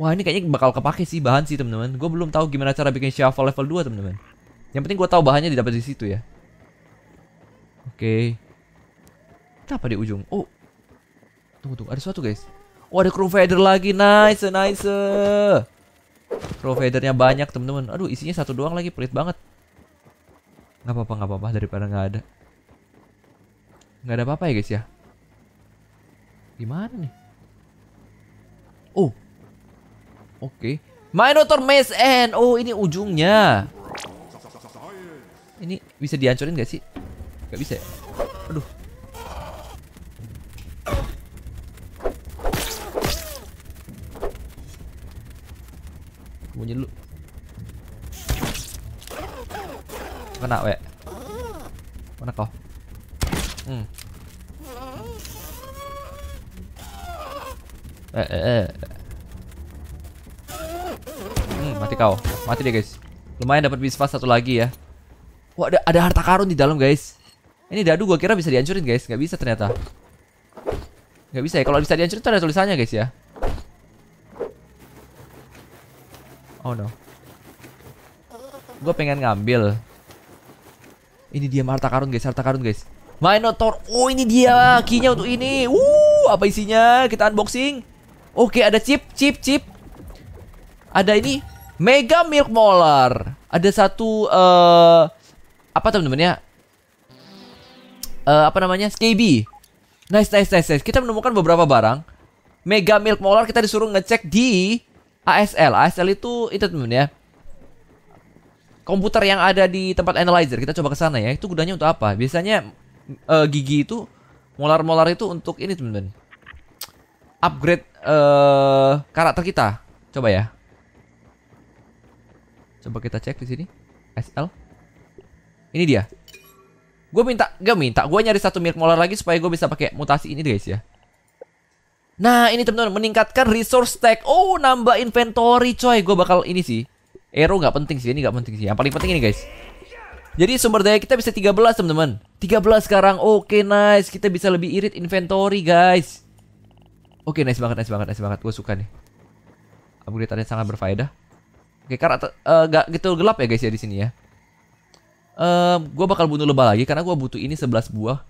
Wah ini kayaknya bakal kepake sih bahan sih teman-teman. Gue belum tahu gimana cara bikin shuffle level 2 teman-teman. Yang penting gue tahu bahannya didapat di situ ya. Oke. Okay. Apa di ujung? Oh. Tunggu tunggu ada sesuatu guys. Oh ada crew feather lagi. Nice nice. Crew feathernya banyak teman-teman. Aduh isinya satu doang lagi pelit banget. Gak apa-apa gak apa-apa daripada nggak ada. Gak ada apa-apa ya guys ya. Gimana nih? Oh, Oke. Okay. Minotaur Maze Oh, ini ujungnya. Ini bisa dihancurin gak sih? Gak bisa ya? Aduh. Bunyi dulu. Kena, wek. Mana kau? Hmm. Eh, eh, eh. Hmm, mati kau. Mati deh, guys. Lumayan dapat bisfas satu lagi ya. Wah, ada, ada harta karun di dalam, guys. Ini dadu gua kira bisa dihancurin, guys. Nggak bisa ternyata. Nggak bisa ya. Kalau bisa dihancurin ada tulisannya, guys ya. Oh no. gua pengen ngambil. Ini dia harta karun, guys. Harta karun, guys. Minotaur. Oh, ini dia kinya untuk ini. Uh, apa isinya? Kita unboxing. Oke, ada chip, chip, chip ada ini Mega Milk Molar. Ada satu uh, eh, apa teman-teman ya? Uh, apa namanya? Eh, SKB. Nice, nice, nice, nice. Kita menemukan beberapa barang. Mega Milk Molar kita disuruh ngecek di ASL. ASL itu itu teman-teman ya. Komputer yang ada di tempat analyzer. Kita coba ke sana ya. Itu gunanya untuk apa? Biasanya uh, gigi itu molar-molar itu untuk ini teman-teman. Upgrade uh, karakter kita. Coba ya. Coba kita cek di sini. SL. Ini dia. Gue minta, gak minta. Gue nyari satu milk molar lagi supaya gue bisa pakai mutasi ini guys ya. Nah ini teman-teman meningkatkan resource stack. Oh nambah inventory coy. Gue bakal ini sih. ero nggak penting sih. Ini nggak penting sih. Yang paling penting ini guys. Jadi sumber daya kita bisa 13 teman-teman. 13 sekarang. Oke okay, nice. Kita bisa lebih irit inventory guys. Oke okay, nice banget, nice banget, nice banget. Gue suka nih. Upgrade tadi sangat berfaedah. Oke, karena uh, eh, gak gitu gelap ya guys ya di sini ya. Uh, gue bakal bunuh lebah lagi karena gue butuh ini 11 buah.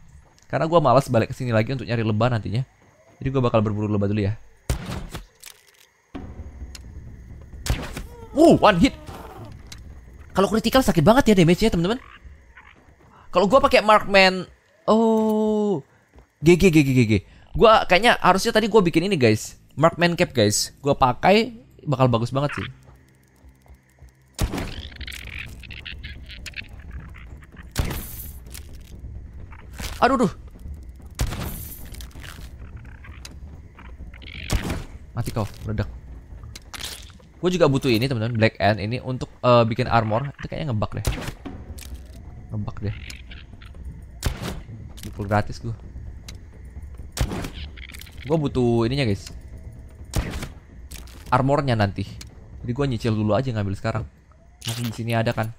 Karena gue malas balik ke sini lagi untuk nyari lebah nantinya. Jadi gue bakal berburu lebah dulu ya. Wow, uh, one hit. Kalau critical sakit banget ya damage-nya, teman-teman. Kalau gue pakai markman, oh. GG GG GG. Gue kayaknya harusnya tadi gue bikin ini, guys. Markman cap, guys. Gue pakai bakal bagus banget sih. Aduh, aduh. Mati kau, meledak. Gue juga butuh ini teman-teman, black end ini untuk uh, bikin armor. Itu kayaknya ngebug deh. Ngebug deh. Dipul gratis gue. Gue butuh ininya guys. Armornya nanti. Jadi gue nyicil dulu aja ngambil sekarang. Masih di sini ada kan.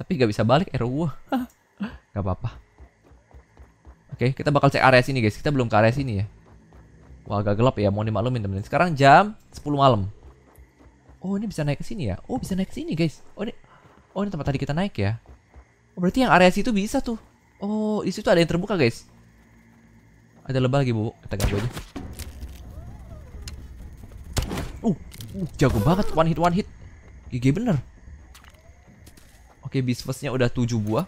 Tapi gak bisa balik error gue. gak apa-apa. Oke, okay, kita bakal cek area sini guys. Kita belum ke area sini ya. Wah, agak gelap ya. Mohon dimaklumin teman-teman. Sekarang jam 10 malam. Oh, ini bisa naik ke sini ya. Oh, bisa naik ke sini guys. Oh, ini Oh, ini tempat tadi kita naik ya. Oh, berarti yang area situ bisa tuh. Oh, di situ ada yang terbuka guys. Ada lebah lagi, Bu. Kita ganggu aja. Uh, uh, jago banget one hit one hit. GG bener. Oke, okay, bisnisnya udah 7 buah.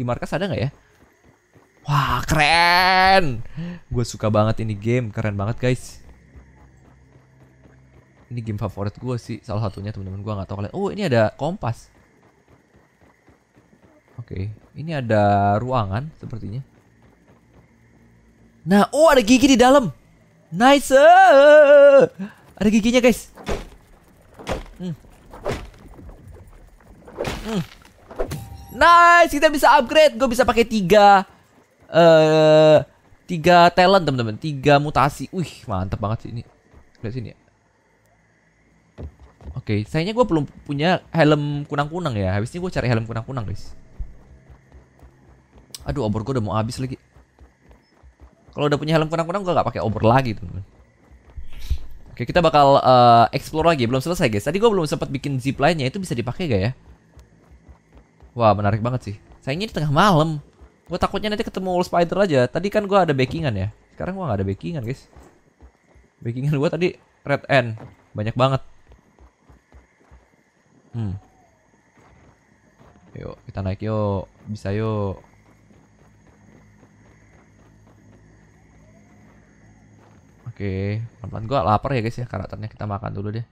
Di markas ada nggak ya? Wah keren Gue suka banget ini game Keren banget guys Ini game favorit gue sih Salah satunya teman-teman gue gak tau kalian Oh ini ada kompas Oke okay. Ini ada ruangan sepertinya Nah oh ada gigi di dalam Nice eh. Ada giginya guys hmm. Hmm. Nice, kita bisa upgrade. Gue bisa pakai tiga Eh, tiga talent teman-teman, tiga mutasi. Wih, mantap banget sih ini. Lihat sini ya. Oke, sayangnya gue belum punya helm kunang-kunang ya. Habis ini gue cari helm kunang-kunang, guys. Aduh, obor gue udah mau habis lagi. Kalau udah punya helm kunang-kunang, gue gak pakai obor lagi, teman-teman. Oke, kita bakal uh, explore lagi. Belum selesai, guys. Tadi gue belum sempat bikin zip lainnya Itu bisa dipakai gak ya? Wah, menarik banget sih. Sayangnya ini tengah malam. Gue takutnya nanti ketemu Wall Spider aja. Tadi kan gue ada backingan ya. Sekarang gue gak ada backingan guys. Backingan gue tadi Red End. Banyak banget. Hmm. Yuk, kita naik yuk. Bisa yuk. Oke, pelan-pelan gue lapar ya guys ya karakternya kita makan dulu deh.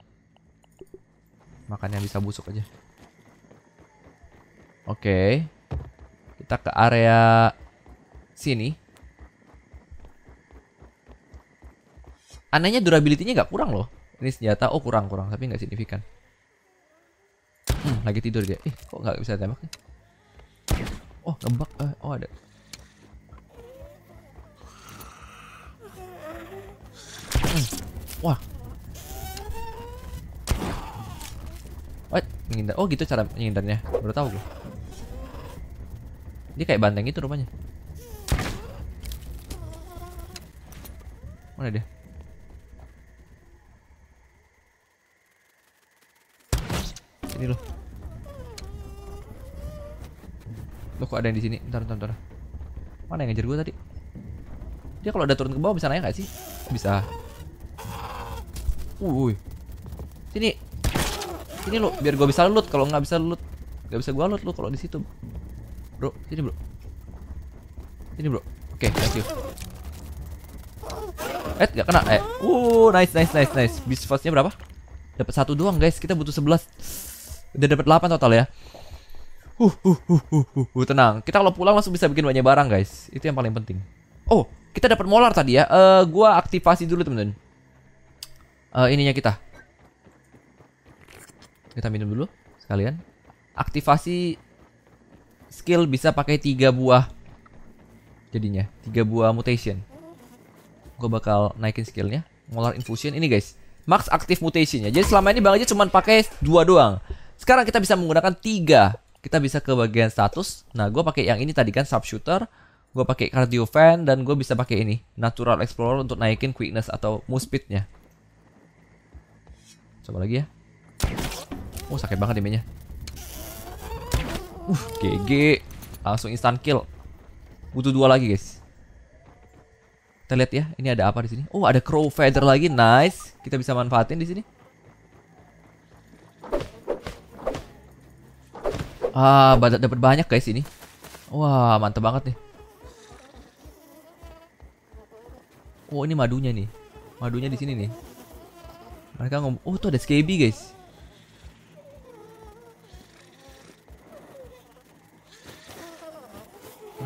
Makannya bisa busuk aja. Oke. Kita ke area sini. Anehnya durability-nya nggak kurang loh. Ini senjata, oh kurang-kurang, tapi nggak signifikan. Hmm, lagi tidur dia. Ih, eh, kok nggak bisa tembak nih? Oh, nembak. Eh, oh ada. Hmm. Wah. What? Oh, gitu cara menghindarnya. Baru tahu gue. Dia kayak banteng itu rupanya. Mana dia? Ini loh. Loh kok ada yang di sini? Ntar, ntar, entar. Mana yang ngejar gue tadi? Dia kalau udah turun ke bawah bisa naik gak sih? Bisa. Uy. Sini. Sini lu biar gue bisa loot kalau nggak bisa loot. Gak bisa gua loot lu kalau di situ. Bro, sini bro. Sini bro. Oke, okay, thank you. Eh, gak kena. Eh, uh, nice, nice, nice, nice. Bisfastnya berapa? Dapat satu doang guys. Kita butuh 11 Udah dapat delapan total ya. Uh, uh, uh, uh, uh, tenang. Kita kalau pulang langsung bisa bikin banyak barang guys. Itu yang paling penting. Oh, kita dapat molar tadi ya. Eh, uh, gua aktivasi dulu temen-temen. Uh, eh, ininya kita. Kita minum dulu sekalian. Aktivasi skill bisa pakai tiga buah jadinya tiga buah mutation gue bakal naikin skillnya Molar Infusion ini guys Max aktif mutationnya Jadi selama ini Bang Aja cuma pakai dua doang Sekarang kita bisa menggunakan tiga Kita bisa ke bagian status Nah gue pakai yang ini tadi kan sub shooter. Gue pakai Cardio Fan Dan gue bisa pakai ini Natural Explorer untuk naikin quickness atau move speednya Coba lagi ya Oh sakit banget damage-nya Uh, GG. Langsung instant kill. Butuh dua lagi, guys. Kita lihat ya, ini ada apa di sini? Oh, ada crow feather lagi. Nice. Kita bisa manfaatin di sini. Ah, dapat banyak guys ini. Wah, mantap banget nih. Oh, ini madunya nih. Madunya di sini nih. Mereka ngomong, oh tuh ada scaby guys.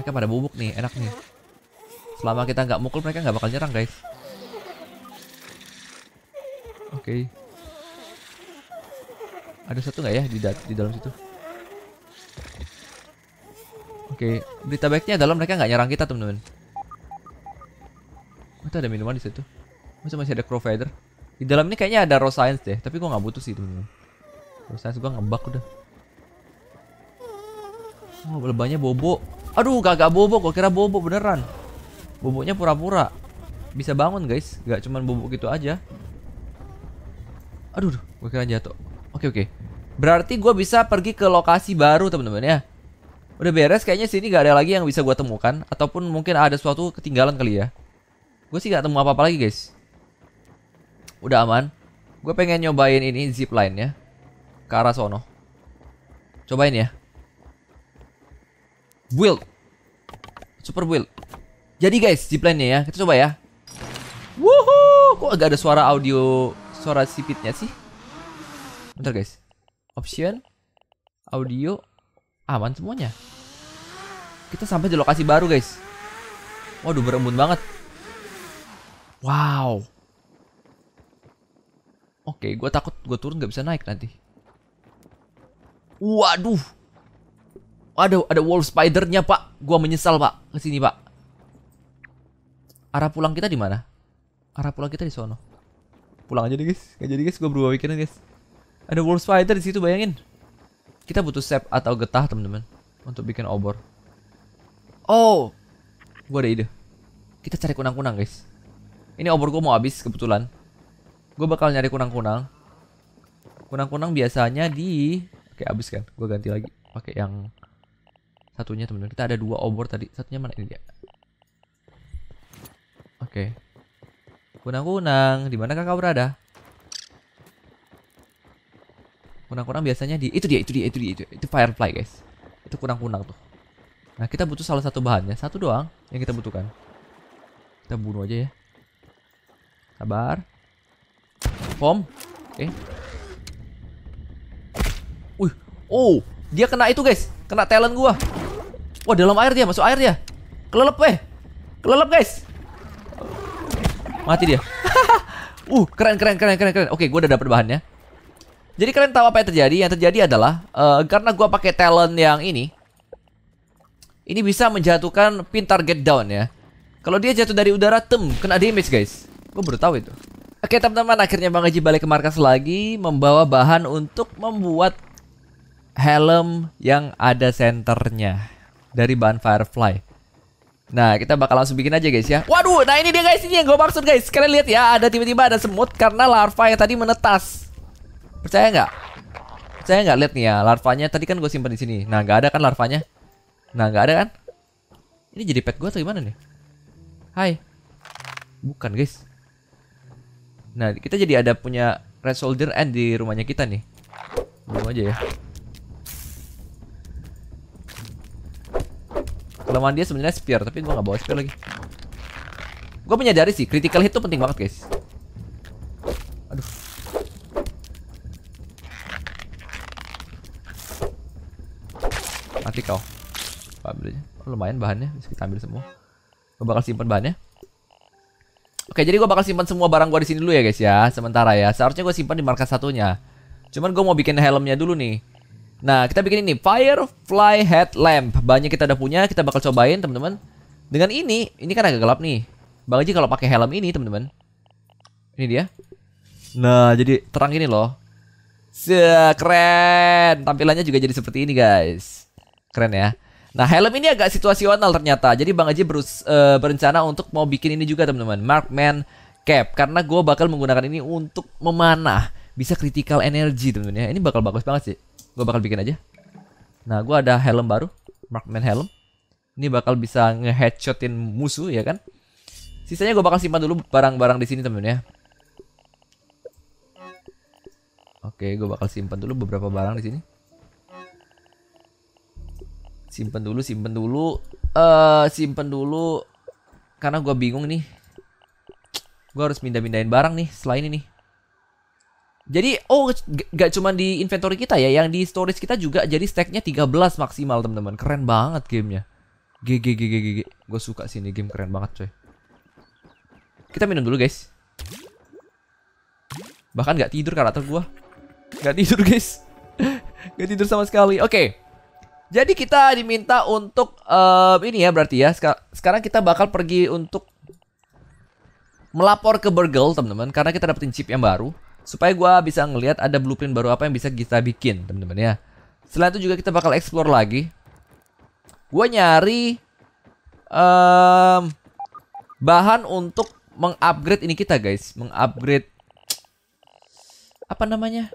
mereka pada bubuk nih, enak nih. Selama kita nggak mukul mereka nggak bakal nyerang guys. Oke. Okay. Ada satu nggak ya di, di dalam situ? Oke, okay. berita baiknya dalam mereka nggak nyerang kita temen. temen Oh, ada minuman di situ. Masa masih ada crow feather? Di dalam ini kayaknya ada raw science deh, tapi gua nggak butuh sih temen. temen Raw science gua ngebak udah. Oh, lebahnya bobo. Aduh, kagak bobok. Kok kira bobok beneran. Boboknya pura-pura. Bisa bangun, guys. Gak cuman bobok gitu aja. Aduh, aduh gue kira jatuh. Oke, oke. Berarti gue bisa pergi ke lokasi baru, teman-teman ya. Udah beres, kayaknya sini gak ada lagi yang bisa gue temukan. Ataupun mungkin ada suatu ketinggalan kali ya. Gue sih gak temu apa-apa lagi, guys. Udah aman. Gue pengen nyobain ini zipline ya. Ke arah sono. Cobain ya. Build. Super build. Jadi guys, di nya ya. Kita coba ya. Woohoo! Kok agak ada suara audio suara sipitnya sih? Bentar guys. Option audio aman semuanya. Kita sampai di lokasi baru guys. Waduh, berembun banget. Wow. Oke, gue takut gue turun gak bisa naik nanti. Waduh. Ada ada wolf spidernya, Pak. Gua menyesal, Pak. Ke sini, Pak. Arah pulang kita di mana? Arah pulang kita di sono. Pulang aja deh, guys. Gak jadi, guys. Gua berubah pikiran, guys. Ada wolf spider di situ, bayangin. Kita butuh sap atau getah, teman-teman, untuk bikin obor. Oh. Gua ada ide. Kita cari kunang-kunang, guys. Ini obor gua mau habis kebetulan. Gua bakal nyari kunang-kunang. Kunang-kunang biasanya di Oke, habis kan. Gua ganti lagi pakai yang satunya teman-teman kita ada dua obor tadi satunya mana ini dia oke okay. kunang-kunang di mana kakak berada kunang-kunang biasanya di itu dia itu dia itu dia itu, itu firefly guys itu kunang-kunang tuh nah kita butuh salah satu bahannya satu doang yang kita butuhkan kita bunuh aja ya sabar bom oke eh. okay. Wih, oh, dia kena itu guys, kena talent gua. Wah dalam air dia, masuk air dia. Kelelep weh. Kelelep guys. Mati dia. uh, keren keren keren keren keren. Oke, gue udah dapet bahannya. Jadi kalian tahu apa yang terjadi? Yang terjadi adalah uh, karena gue pakai talent yang ini, ini bisa menjatuhkan pin target down ya. Kalau dia jatuh dari udara, tem kena damage guys. Gue baru tahu itu. Oke teman-teman, akhirnya Bang Haji balik ke markas lagi membawa bahan untuk membuat helm yang ada senternya dari bahan Firefly. Nah, kita bakal langsung bikin aja guys ya. Waduh, nah ini dia guys, ini yang gue maksud guys. Kalian lihat ya, ada tiba-tiba ada semut karena larva yang tadi menetas. Percaya nggak? Percaya nggak? Lihat nih ya, larvanya tadi kan gue simpan di sini. Nah, nggak ada kan larvanya? Nah, nggak ada kan? Ini jadi pet gue atau gimana nih? Hai. Bukan guys. Nah, kita jadi ada punya red soldier end di rumahnya kita nih. Belum aja ya. Kelemahan dia sebenarnya spear, tapi gua nggak bawa spear lagi. Gue menyadari sih, critical hit tuh penting banget, guys. Aduh. Mati kau. Oh, Lumayan bahannya, bisa kita ambil semua. Gue bakal simpan bahannya. Oke, jadi gue bakal simpan semua barang gue di sini dulu ya, guys ya. Sementara ya. Seharusnya gue simpan di markas satunya. Cuman gue mau bikin helmnya dulu nih. Nah, kita bikin ini Firefly Headlamp. Banyak kita udah punya, kita bakal cobain, teman-teman. Dengan ini, ini kan agak gelap nih. Bang Haji kalau pakai helm ini, teman-teman. Ini dia. Nah, jadi terang ini loh. Keren. Tampilannya juga jadi seperti ini, guys. Keren ya. Nah, helm ini agak situasional ternyata. Jadi Bang Haji berus, uh, berencana untuk mau bikin ini juga, teman-teman. Markman cap karena gue bakal menggunakan ini untuk memanah bisa critical energy teman-teman ya ini bakal bagus banget sih gue bakal bikin aja nah gue ada helm baru markman helm ini bakal bisa ngeheadshotin musuh ya kan sisanya gue bakal simpan dulu barang-barang di sini temen ya oke gue bakal simpan dulu beberapa barang di sini simpan dulu simpan dulu eh uh, simpan dulu karena gue bingung nih gue harus pindah-pindahin barang nih selain ini nih jadi oh gak cuma di inventory kita ya, yang di storage kita juga jadi stacknya 13 maksimal teman-teman. Keren banget gamenya. GG GG GG. Gue suka sih ini game keren banget coy. Kita minum dulu guys. Bahkan gak tidur karakter gue. Gak tidur guys. gak tidur sama sekali. Oke. Okay. Jadi kita diminta untuk uh, ini ya berarti ya. Sekarang kita bakal pergi untuk melapor ke Burgle teman-teman karena kita dapetin chip yang baru supaya gue bisa ngelihat ada blueprint baru apa yang bisa kita bikin teman-teman ya setelah itu juga kita bakal explore lagi gue nyari um, bahan untuk mengupgrade ini kita guys mengupgrade apa namanya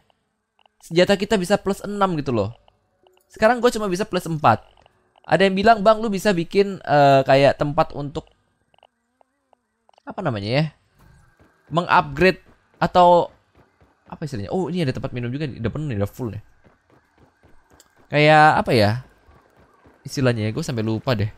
senjata kita bisa plus 6 gitu loh sekarang gue cuma bisa plus 4 ada yang bilang bang lu bisa bikin uh, kayak tempat untuk apa namanya ya mengupgrade atau apa istilahnya? Oh, ini ada tempat minum juga, udah penuh nih, udah full nih. Kayak apa ya? Istilahnya ya, gue sampai lupa deh.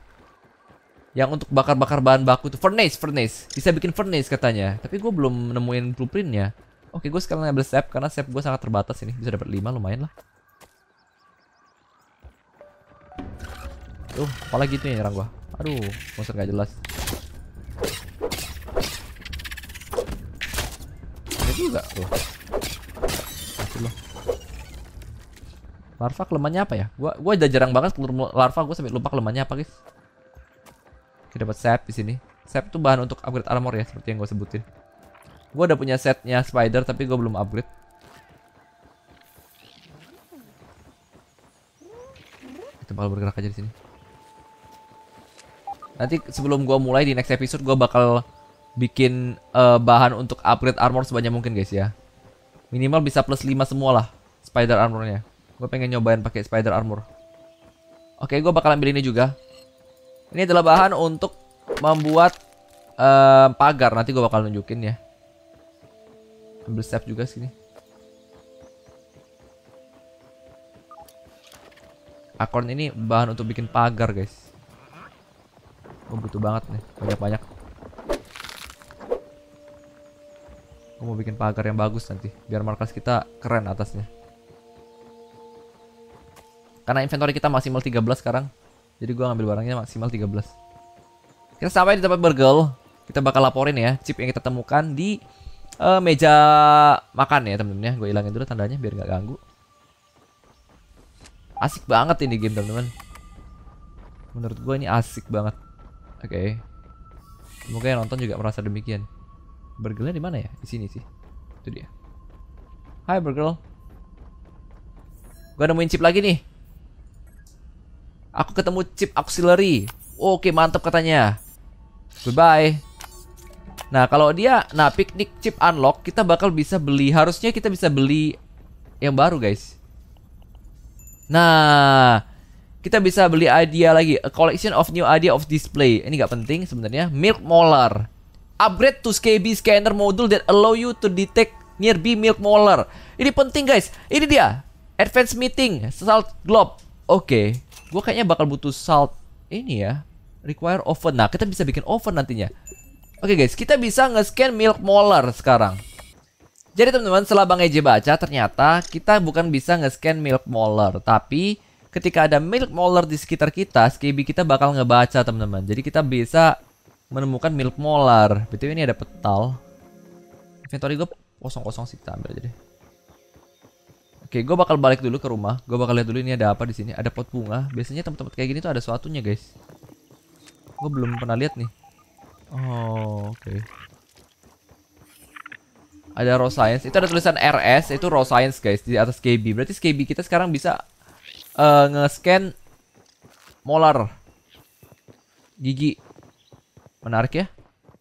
Yang untuk bakar-bakar bahan baku tuh furnace, furnace. Bisa bikin furnace katanya. Tapi gue belum nemuin blueprintnya. Oke, gue sekarang ambil step karena step gue sangat terbatas ini. Bisa dapat 5 lumayan lah. Tuh, apalagi itu yang nyerang gue? Aduh, monster gak jelas. Ini juga. tuh. Larva kelemahannya apa ya? Gua gua udah jarang banget keluar larva, gua sampai lupa kelemahannya apa, guys. Kita dapat set di sini. Set itu bahan untuk upgrade armor ya, seperti yang gue sebutin. Gue udah punya setnya spider, tapi gue belum upgrade. Kita bakal bergerak aja di sini. Nanti sebelum gue mulai di next episode, gue bakal bikin uh, bahan untuk upgrade armor sebanyak mungkin guys ya. Minimal bisa plus 5 semua lah spider armornya. Gue pengen nyobain pakai spider armor. Oke, gue bakal ambil ini juga. Ini adalah bahan untuk membuat uh, pagar. Nanti gue bakal nunjukin ya. Ambil step juga sini. Akorn ini bahan untuk bikin pagar, guys. Gue butuh banget nih, banyak-banyak. Gue mau bikin pagar yang bagus nanti, biar markas kita keren atasnya. Karena inventory kita maksimal 13 sekarang. Jadi gue ngambil barangnya maksimal 13. Kita sampai di tempat burgel. Kita bakal laporin ya chip yang kita temukan di uh, meja makan ya temen-temen ya. Gue hilangin dulu tandanya biar nggak ganggu. Asik banget ini game teman-teman. Menurut gue ini asik banget. Oke. Okay. Semoga yang nonton juga merasa demikian. Burgernya di mana ya? Di sini sih. Itu dia. Hai burger. Gue nemuin chip lagi nih. Aku ketemu chip auxiliary. Oke, mantap katanya. Bye-bye. Nah, kalau dia nah piknik chip unlock, kita bakal bisa beli. Harusnya kita bisa beli yang baru, guys. Nah, kita bisa beli idea lagi. A collection of new idea of display. Ini nggak penting sebenarnya. Milk molar. Upgrade to SKB scanner module that allow you to detect nearby milk molar. Ini penting, guys. Ini dia. Advanced meeting, salt globe. Oke. Okay gue kayaknya bakal butuh salt ini ya require oven nah kita bisa bikin oven nantinya oke okay, guys kita bisa nge-scan milk molar sekarang jadi teman-teman setelah Bang Eje baca ternyata kita bukan bisa nge-scan milk molar tapi ketika ada milk molar di sekitar kita skibi kita bakal ngebaca teman-teman jadi kita bisa menemukan milk molar Betul ini ada petal inventory gue kosong-kosong sih kita ambil aja deh Oke, gue bakal balik dulu ke rumah. Gue bakal lihat dulu ini ada apa di sini. Ada pot bunga. Biasanya tempat-tempat kayak gini tuh ada suatunya, guys. Gue belum pernah lihat nih. Oh, oke. Okay. Ada raw science. Itu ada tulisan RS. Itu raw science, guys. Di atas KB. Berarti KB kita sekarang bisa uh, nge-scan molar gigi. Menarik ya?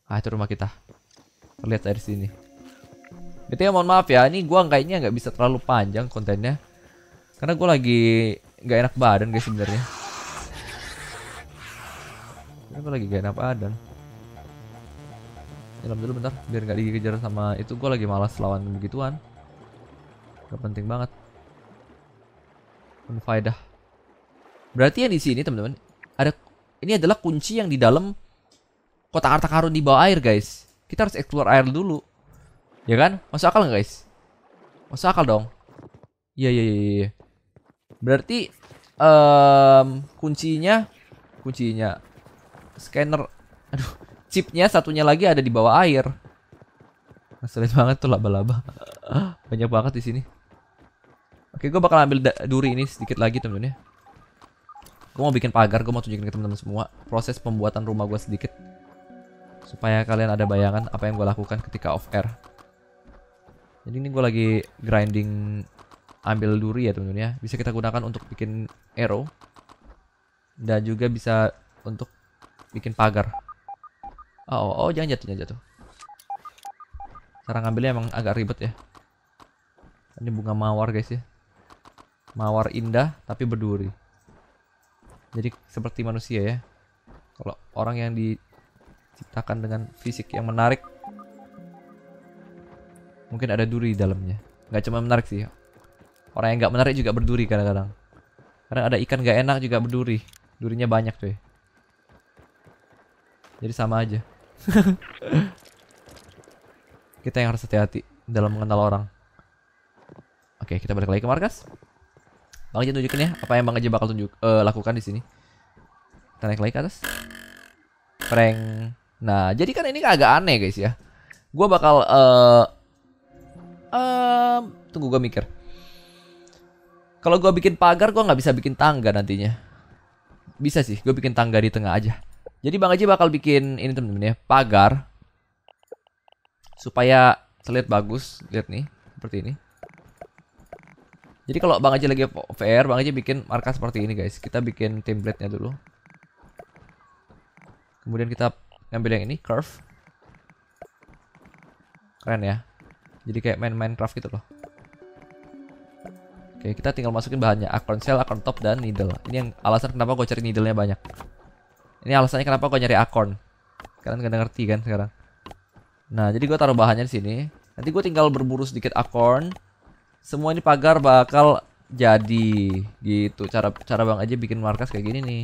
Ah, itu rumah kita. Lihat dari sini ya, mohon maaf ya, ini gua kayaknya nggak bisa terlalu panjang kontennya. Karena gue lagi nggak enak badan guys sebenarnya. Ini gue lagi gak enak badan. Dalam dulu bentar, biar nggak dikejar sama itu gue lagi malas lawan begituan. Gak penting banget. Unfaedah. Berarti yang di sini teman-teman ada ini adalah kunci yang di dalam kotak harta karun di bawah air guys. Kita harus explore air dulu. Ya kan? Masuk akal nggak guys? Masuk akal dong. Iya iya iya. iya Berarti um, kuncinya kuncinya scanner aduh chipnya satunya lagi ada di bawah air. Ngeselin banget tuh laba-laba. Banyak banget di sini. Oke, gue bakal ambil duri ini sedikit lagi temen-temen ya. Gue mau bikin pagar, gue mau tunjukin ke teman-teman semua proses pembuatan rumah gue sedikit supaya kalian ada bayangan apa yang gue lakukan ketika off air. Jadi ini gue lagi grinding ambil duri ya teman-teman ya. Bisa kita gunakan untuk bikin arrow dan juga bisa untuk bikin pagar. Oh, oh, oh, jangan jatuh, jangan jatuh. Cara ngambilnya emang agak ribet ya. Ini bunga mawar guys ya. Mawar indah tapi berduri. Jadi seperti manusia ya. Kalau orang yang diciptakan dengan fisik yang menarik Mungkin ada duri di dalamnya. Nggak cuma menarik sih. Orang yang nggak menarik juga berduri kadang-kadang. Karena ada ikan nggak enak juga berduri. Durinya banyak cuy. Jadi sama aja. kita yang harus hati-hati dalam mengenal orang. Oke, kita balik lagi ke markas. Bang aja tunjukin ya apa yang Bang aja bakal tunjuk uh, lakukan di sini. Kita naik lagi ke atas. Prank. Nah, jadi kan ini agak aneh guys ya. Gua bakal uh, Um, tunggu gue mikir. Kalau gue bikin pagar, gue nggak bisa bikin tangga nantinya. Bisa sih, gue bikin tangga di tengah aja. Jadi Bang Aji bakal bikin ini temen-temen ya, pagar. Supaya terlihat bagus. Lihat nih, seperti ini. Jadi kalau Bang Aji lagi VR, Bang Aji bikin markas seperti ini guys. Kita bikin template-nya dulu. Kemudian kita ngambil yang ini, curve. Keren ya. Jadi kayak main Minecraft gitu loh. Oke, kita tinggal masukin bahannya. Acorn shell, acorn top, dan needle. Ini yang alasan kenapa gue cari needlenya banyak. Ini alasannya kenapa gue nyari acorn. Kalian gak ngerti kan sekarang. Nah, jadi gue taruh bahannya di sini. Nanti gue tinggal berburu sedikit acorn. Semua ini pagar bakal jadi gitu. Cara cara bang aja bikin markas kayak gini nih.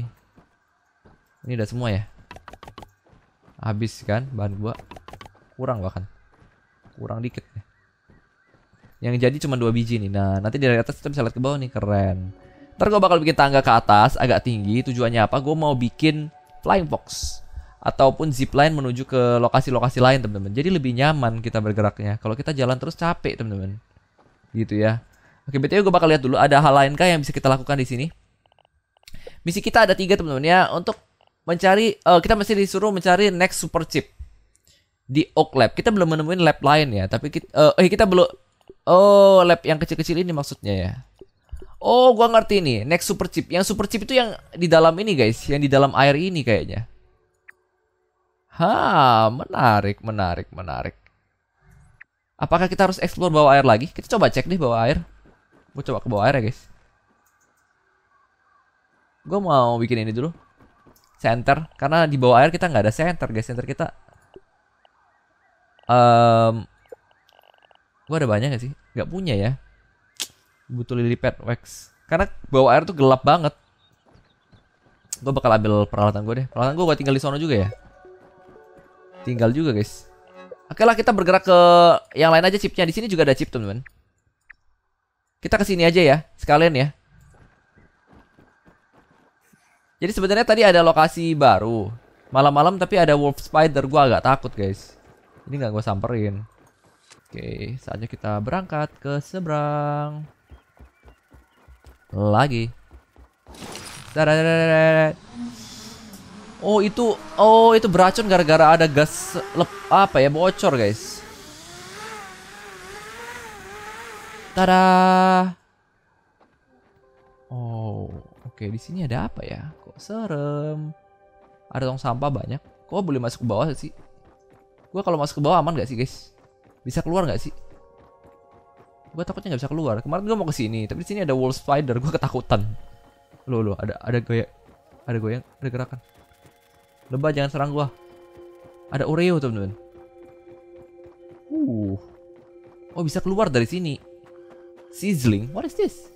Ini udah semua ya. Habis kan bahan gue. Kurang bahkan. Kurang dikit nih. Yang jadi cuma dua biji nih. Nah, nanti dari atas kita bisa lihat ke bawah nih, keren. Ntar gue bakal bikin tangga ke atas agak tinggi. Tujuannya apa? Gue mau bikin flying fox ataupun zip line menuju ke lokasi-lokasi lain, teman-teman. Jadi lebih nyaman kita bergeraknya. Kalau kita jalan terus capek, teman-teman. Gitu ya. Oke, btw gue bakal lihat dulu ada hal lain kah yang bisa kita lakukan di sini. Misi kita ada tiga teman-teman ya untuk mencari uh, kita masih disuruh mencari next super chip di Oak Lab. Kita belum menemuin lab lain ya, tapi kita, uh, eh, eh kita belum Oh, lab yang kecil-kecil ini maksudnya ya. Oh, gua ngerti nih. Next super chip. Yang super chip itu yang di dalam ini, guys. Yang di dalam air ini kayaknya. Ha, menarik, menarik, menarik. Apakah kita harus explore bawah air lagi? Kita coba cek deh bawah air. Gue coba ke bawah air ya, guys. Gue mau bikin ini dulu. Center. Karena di bawah air kita nggak ada center, guys. Center kita... Um, Gue ada banyak gak sih? Gak punya ya. Butuh lily pad wax. Karena bawa air tuh gelap banget. Gue bakal ambil peralatan gue deh. Peralatan gue gue tinggal di sono juga ya. Tinggal juga guys. Oke lah kita bergerak ke yang lain aja chipnya. Di sini juga ada chip teman-teman. Kita ke sini aja ya, sekalian ya. Jadi sebenarnya tadi ada lokasi baru. Malam-malam tapi ada wolf spider, gue agak takut guys. Ini nggak gue samperin. Oke, saatnya kita berangkat ke seberang. Lagi. Oh, itu oh itu beracun gara-gara ada gas lep, apa ya bocor, guys. Tada. Oh, oke di sini ada apa ya? Kok serem? Ada tong sampah banyak. Kok boleh masuk ke bawah sih? Gue kalau masuk ke bawah aman gak sih, guys? Bisa keluar nggak sih? Gue takutnya nggak bisa keluar. Kemarin gue mau ke sini, tapi di sini ada wall spider, gue ketakutan. lo lo ada ada goyang, ada goyang, ada gerakan. Lebah jangan serang gue. Ada Oreo, teman-teman. Uh. Oh, bisa keluar dari sini. Sizzling. What is this?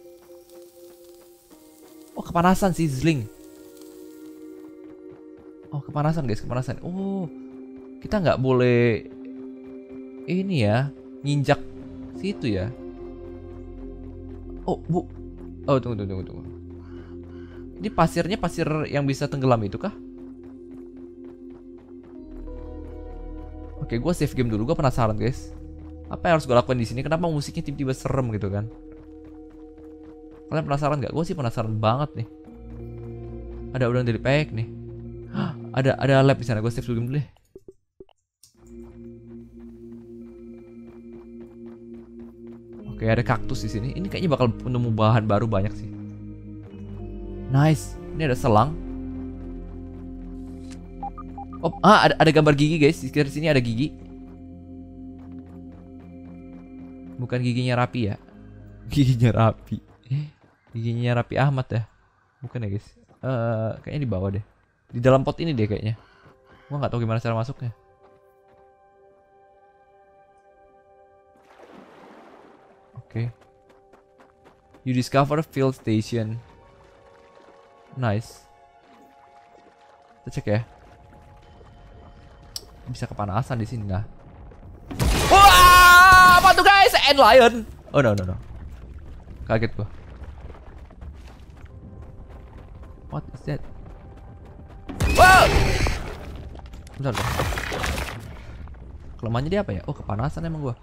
Oh, kepanasan sizzling. Oh, kepanasan guys, kepanasan. Oh, kita nggak boleh ini ya nginjak situ ya oh bu oh tunggu tunggu tunggu ini pasirnya pasir yang bisa tenggelam itu kah oke gue save game dulu gue penasaran guys apa yang harus gue lakukan di sini kenapa musiknya tiba-tiba serem gitu kan kalian penasaran nggak gue sih penasaran banget nih ada udang dari pack e nih ada ada lab di sana gue save dulu deh Kayak ada kaktus di sini. Ini kayaknya bakal nemu bahan baru banyak sih. Nice. Ini ada selang. Oh, ah, ada, ada gambar gigi guys. Di sekitar sini ada gigi. Bukan giginya rapi ya. Giginya rapi. Giginya rapi Ahmad ya. Bukan ya guys. Uh, kayaknya di bawah deh. Di dalam pot ini deh kayaknya. Gua nggak tahu gimana cara masuknya. You discover a field station. Nice. Kita cek ya. Bisa kepanasan di sini lah. Wah, apa tuh guys? End lion. Oh no no no. Kaget gua. What is that? Wow. Bentar, dong. Kelemahannya dia apa ya? Oh, kepanasan emang gua.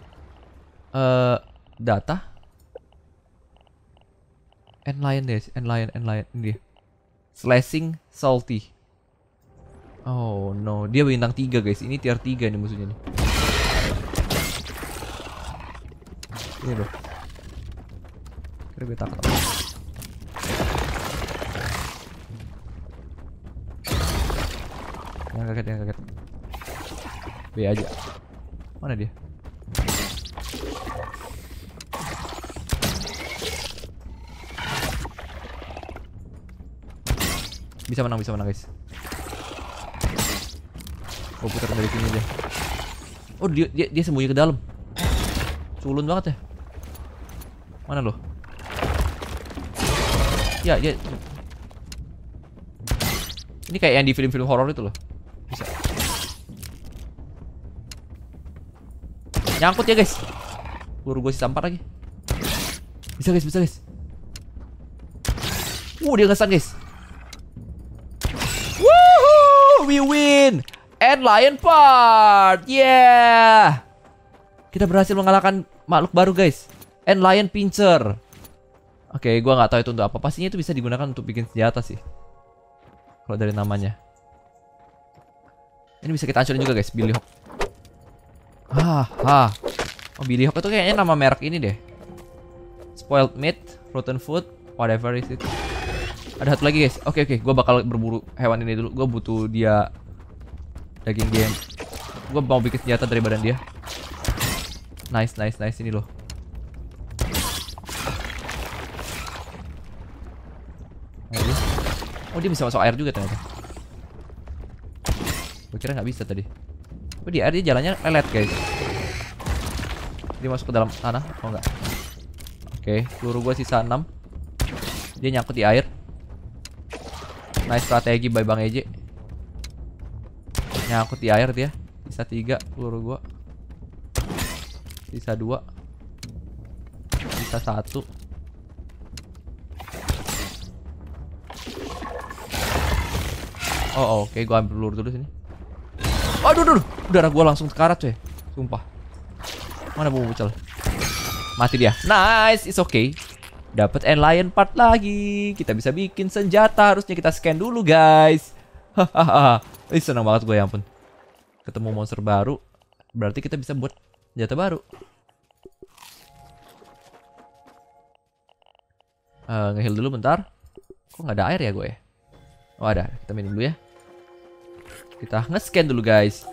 Eh, uh, data and lion guys and lion and lion ini dia slashing salty oh no dia bintang 3 guys ini tier 3 nih musuhnya nih ini loh kira gue takut jangan kaget jangan kaget B aja mana dia Bisa menang, bisa menang, guys. Oh, putar dari sini aja. Oh, dia dia, dia sembunyi ke dalam. Culun banget ya. Mana lo? Ya, dia. Ya. Ini kayak yang di film-film horor itu loh. Bisa. Nyangkut ya, guys. Buru gue sisa 4 lagi. Bisa, guys, bisa, guys. Uh, dia ngesan, guys. lion part. Yeah. Kita berhasil mengalahkan makhluk baru, guys. And lion pincer. Oke, okay, gua nggak tahu itu untuk apa. Pastinya itu bisa digunakan untuk bikin senjata sih. Kalau dari namanya. Ini bisa kita hancurin juga, guys. Billy Hawk. Ah, ah. Oh, Billy Hawk itu kayaknya nama merek ini deh. Spoiled meat, rotten food, whatever is it. Ada satu lagi, guys. Oke, okay, oke. Okay. Gue bakal berburu hewan ini dulu. Gue butuh dia Daging dia. Gue mau bikin senjata dari badan dia. Nice, nice, nice. Ini loh. Oh dia bisa masuk air juga ternyata. Gue kira nggak bisa tadi. Oh di air dia jalannya lelet guys. Dia masuk ke dalam tanah. Oh enggak. Oke, okay, peluru gue sisa 6 Dia nyangkut di air Nice strategi by Bang Eje aku di air dia. bisa tiga peluru gua. bisa dua. bisa satu. Oh, oh oke okay. gua ambil peluru dulu sini. Aduh, aduh, darah gua langsung sekarat cuy. Sumpah. Mana bumbu bucel? Mati dia. Nice, it's okay. Dapat end lion part lagi. Kita bisa bikin senjata. Harusnya kita scan dulu, guys. Hahaha. Ih senang banget gue ya ampun. Ketemu monster baru. Berarti kita bisa buat senjata baru. Uh, eh, ngehil dulu bentar. Kok nggak ada air ya gue? Ya? Oh ada. Kita minum dulu ya. Kita nge-scan dulu guys.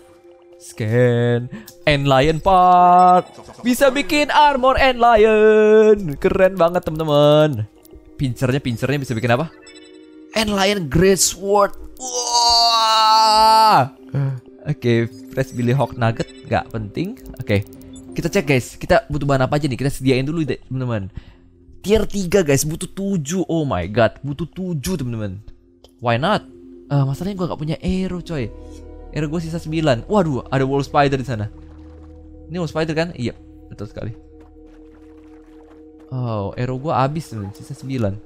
Scan and lion part. Bisa bikin armor and lion. Keren banget temen temen Pincernya pincernya bisa bikin apa? And lion great sword. Wow. Oke, okay, fresh Billy Hawk Nugget nggak penting. Oke. Okay. Kita cek guys, kita butuh bahan apa aja nih? Kita sediain dulu deh, teman-teman. Tier 3 guys, butuh 7. Oh my god, butuh 7 teman-teman. Why not? Uh, masalahnya gue nggak punya arrow coy. Arrow gue sisa 9. Waduh, ada wall spider di sana. Ini wall spider kan? Iya, betul sekali. Oh, arrow gue habis teman, teman sisa 9.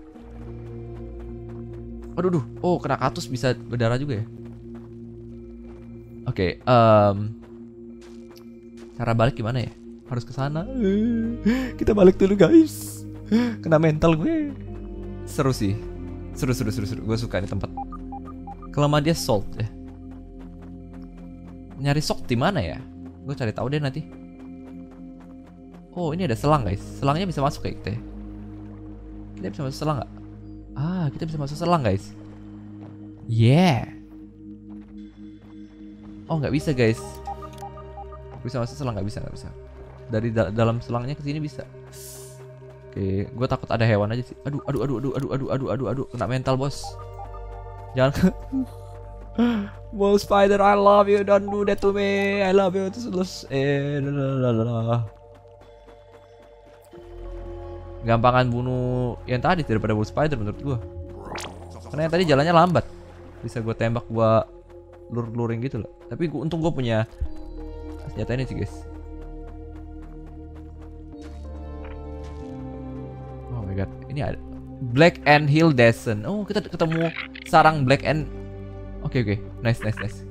Aduh, aduh. Oh, kena katus bisa berdarah juga ya. Oke, okay, um, cara balik gimana ya? Harus ke sana. Kita balik dulu guys. Kena mental gue. Seru sih. Seru seru seru seru. Gue suka ini tempat. Kelamaan dia salt ya. Nyari sok di mana ya? Gue cari tahu deh nanti. Oh ini ada selang guys. Selangnya bisa masuk kayak gitu ya. Kita bisa masuk selang nggak? Ah kita bisa masuk selang guys. Yeah. Oh nggak bisa guys. Bisa masuk selang nggak bisa nggak bisa. Dari da dalam selangnya ke sini bisa. Oke, gue takut ada hewan aja sih. Aduh, aduh, aduh, aduh, aduh, aduh, aduh, aduh, aduh, kena mental bos. Jangan ke. Ball spider, I love you. Don't do that to me. I love you. Terus Eh, Gampangan bunuh yang tadi daripada Wolf spider menurut gua. Karena yang tadi jalannya lambat. Bisa gua tembak gua lur luring gitu loh tapi gua, untung gue punya senjata ini sih guys oh my god ini ada Black and Hill Descent oh kita ketemu sarang Black and oke okay, oke okay. nice nice nice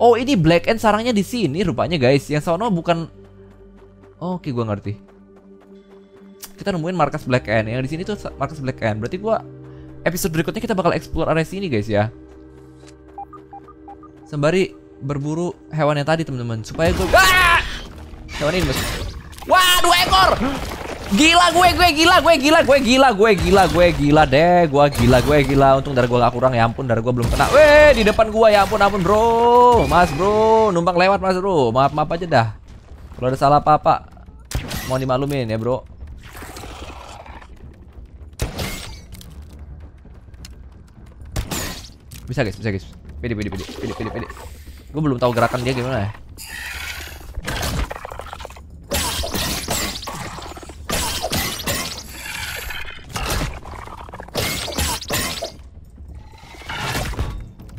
oh ini Black and sarangnya di sini rupanya guys yang sono bukan oh, oke okay, gue ngerti kita nemuin markas Black and yang di sini tuh markas Black and. berarti gue episode berikutnya kita bakal explore area sini guys ya sembari berburu hewan yang tadi teman-teman supaya gue ah! hewan ini bos wah dua ekor gila gue gue gila gue gila gue gila gue gila gue gila deh gue gila gue gila untung darah gue gak kurang ya ampun darah gue belum kena weh di depan gue ya ampun ampun bro mas bro numpang lewat mas bro maaf maaf aja dah kalau ada salah apa apa mau dimaklumin ya bro bisa guys bisa guys Pede, pede, pede, pede, pede, pede. Gue belum tahu gerakan dia gimana ya.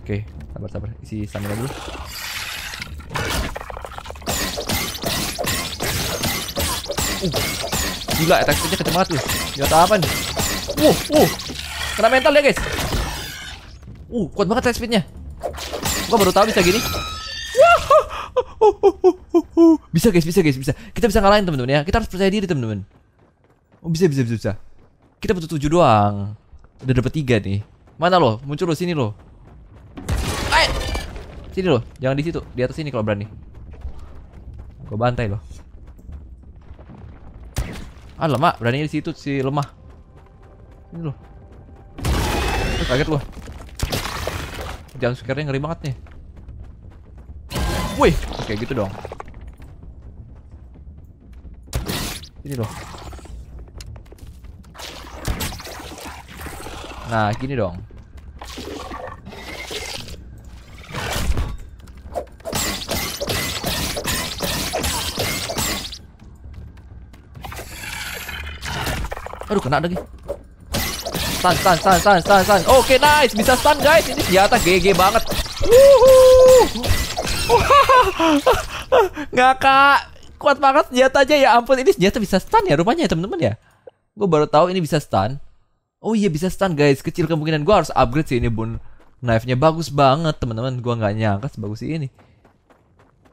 Oke, sabar sabar. Isi stamina dulu. Uh, gila, attack speednya kenceng banget tuh. Gila apa nih? Uh, uh. Kena mental ya, guys. Uh, kuat banget attack speednya. Gua baru tahu bisa gini. Bisa guys, bisa guys, bisa. Kita bisa ngalahin teman-teman ya. Kita harus percaya diri teman-teman. Oh, bisa bisa bisa bisa. Kita butuh tujuh doang. Udah dapat tiga nih. Mana lo? Muncul lo sini lo. Eh! Sini lo. Jangan di situ. Di atas sini kalau berani. Gua bantai lo. Ah lemah, berani di situ si lemah. Ini lo. Kaget lo. Jangan nya ngeri banget nih. Wih, oke gitu dong. Ini loh. Nah, gini dong. Aduh, kena lagi stun, stun, stun, stun, stun, stun. Oke, okay, nice. Bisa stun, guys. Ini senjata GG banget. Nggak, Kak. Kuat banget senjata aja Ya ampun, ini senjata bisa stun ya rupanya teman-teman ya. Gue baru tahu ini bisa stun. Oh iya, bisa stun, guys. Kecil kemungkinan gue harus upgrade sih ini, Bun. Knife-nya bagus banget, teman-teman. Gue nggak nyangka sebagus ini.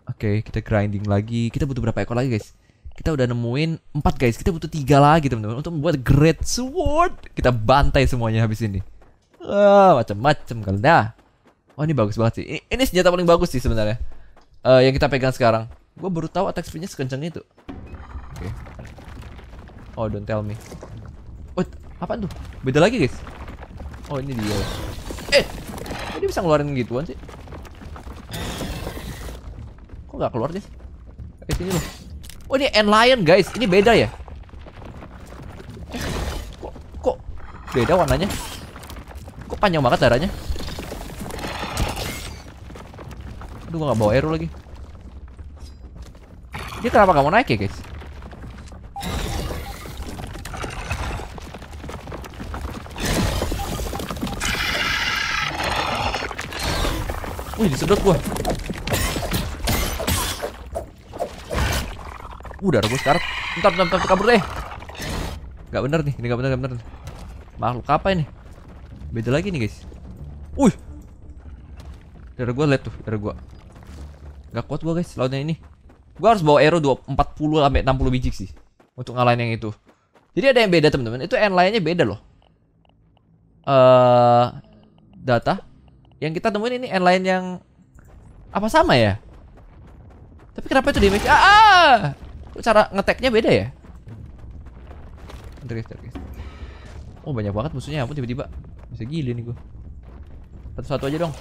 Oke, okay, kita grinding lagi. Kita butuh berapa ekor lagi, guys? kita udah nemuin 4 guys. Kita butuh 3 lagi teman-teman untuk membuat great sword. Kita bantai semuanya habis ini. Wah, macam-macam kalau dah. Oh, ini bagus banget sih. Ini, ini senjata paling bagus sih sebenarnya. Uh, yang kita pegang sekarang. Gue baru tahu attack speednya sekencang itu. Oke. Okay. Oh, don't tell me. what oh, apa tuh? Beda lagi, guys. Oh, ini dia. Eh, ini bisa ngeluarin gituan sih? Kok nggak keluar, sih Eh, sini loh. Oh ini end lion guys, ini beda ya? Kok, kok beda warnanya? Kok panjang banget darahnya? Aduh gue gak bawa arrow lagi Dia kenapa gak mau naik ya guys? Wih disedot gua Uh, darah gue sekarat. Bentar, bentar, bentar, kabur deh. Gak bener nih, ini gak bener, gak bener. Makhluk apa ini? Beda lagi nih, guys. Uh. Darah gue lihat tuh, darah gue. Gak kuat gue, guys, lawannya ini. Gue harus bawa arrow 2, 40 sampai 60 biji sih untuk ngalahin yang itu. Jadi ada yang beda, teman-teman. Itu yang lainnya beda loh. Eh, uh, data yang kita temuin ini line yang apa sama ya? Tapi kenapa itu damage? Ah! ah! cara ngeteknya beda ya? Terus guys, Oh banyak banget musuhnya, aku tiba-tiba bisa gila nih gue. Satu-satu aja dong.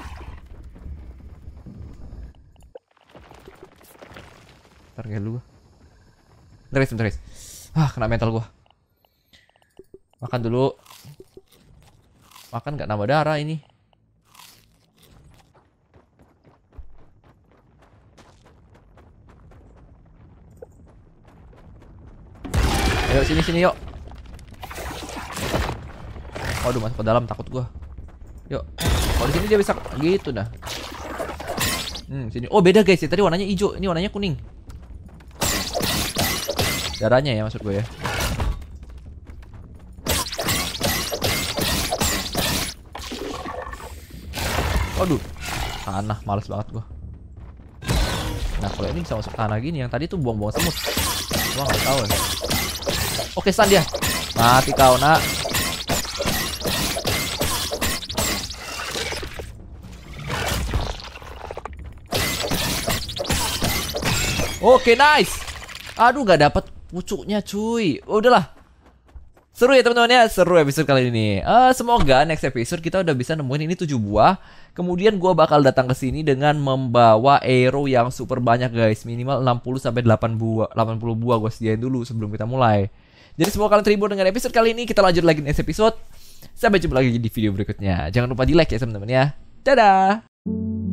Ntar lu gue. terus guys, Ah, kena mental gue. Makan dulu. Makan nggak nambah darah ini. Ayo sini sini yuk. Waduh masuk ke dalam takut gua. Yuk. Kalau di sini dia bisa gitu dah. Hmm, sini. Oh, beda guys. Ya. Tadi warnanya hijau, ini warnanya kuning. Darahnya ya maksud gua ya. Waduh. Tanah males banget gua. Nah, kalau ini bisa masuk tanah gini yang tadi tuh buang-buang semut. Gua nggak tahu. Ya. Oke, stun dia. Mati kau, Nak. Oke, nice. Aduh, gak dapet pucuknya, cuy. Udahlah. Seru ya teman-teman ya, seru episode kali ini. Uh, semoga next episode kita udah bisa nemuin ini 7 buah. Kemudian gua bakal datang ke sini dengan membawa arrow yang super banyak guys, minimal 60 sampai 8 buah, 80 buah gua sediain dulu sebelum kita mulai. Jadi semoga kalian terhibur dengan episode kali ini. Kita lanjut lagi next episode. Sampai jumpa lagi di video berikutnya. Jangan lupa di like ya teman-teman ya. Dadah.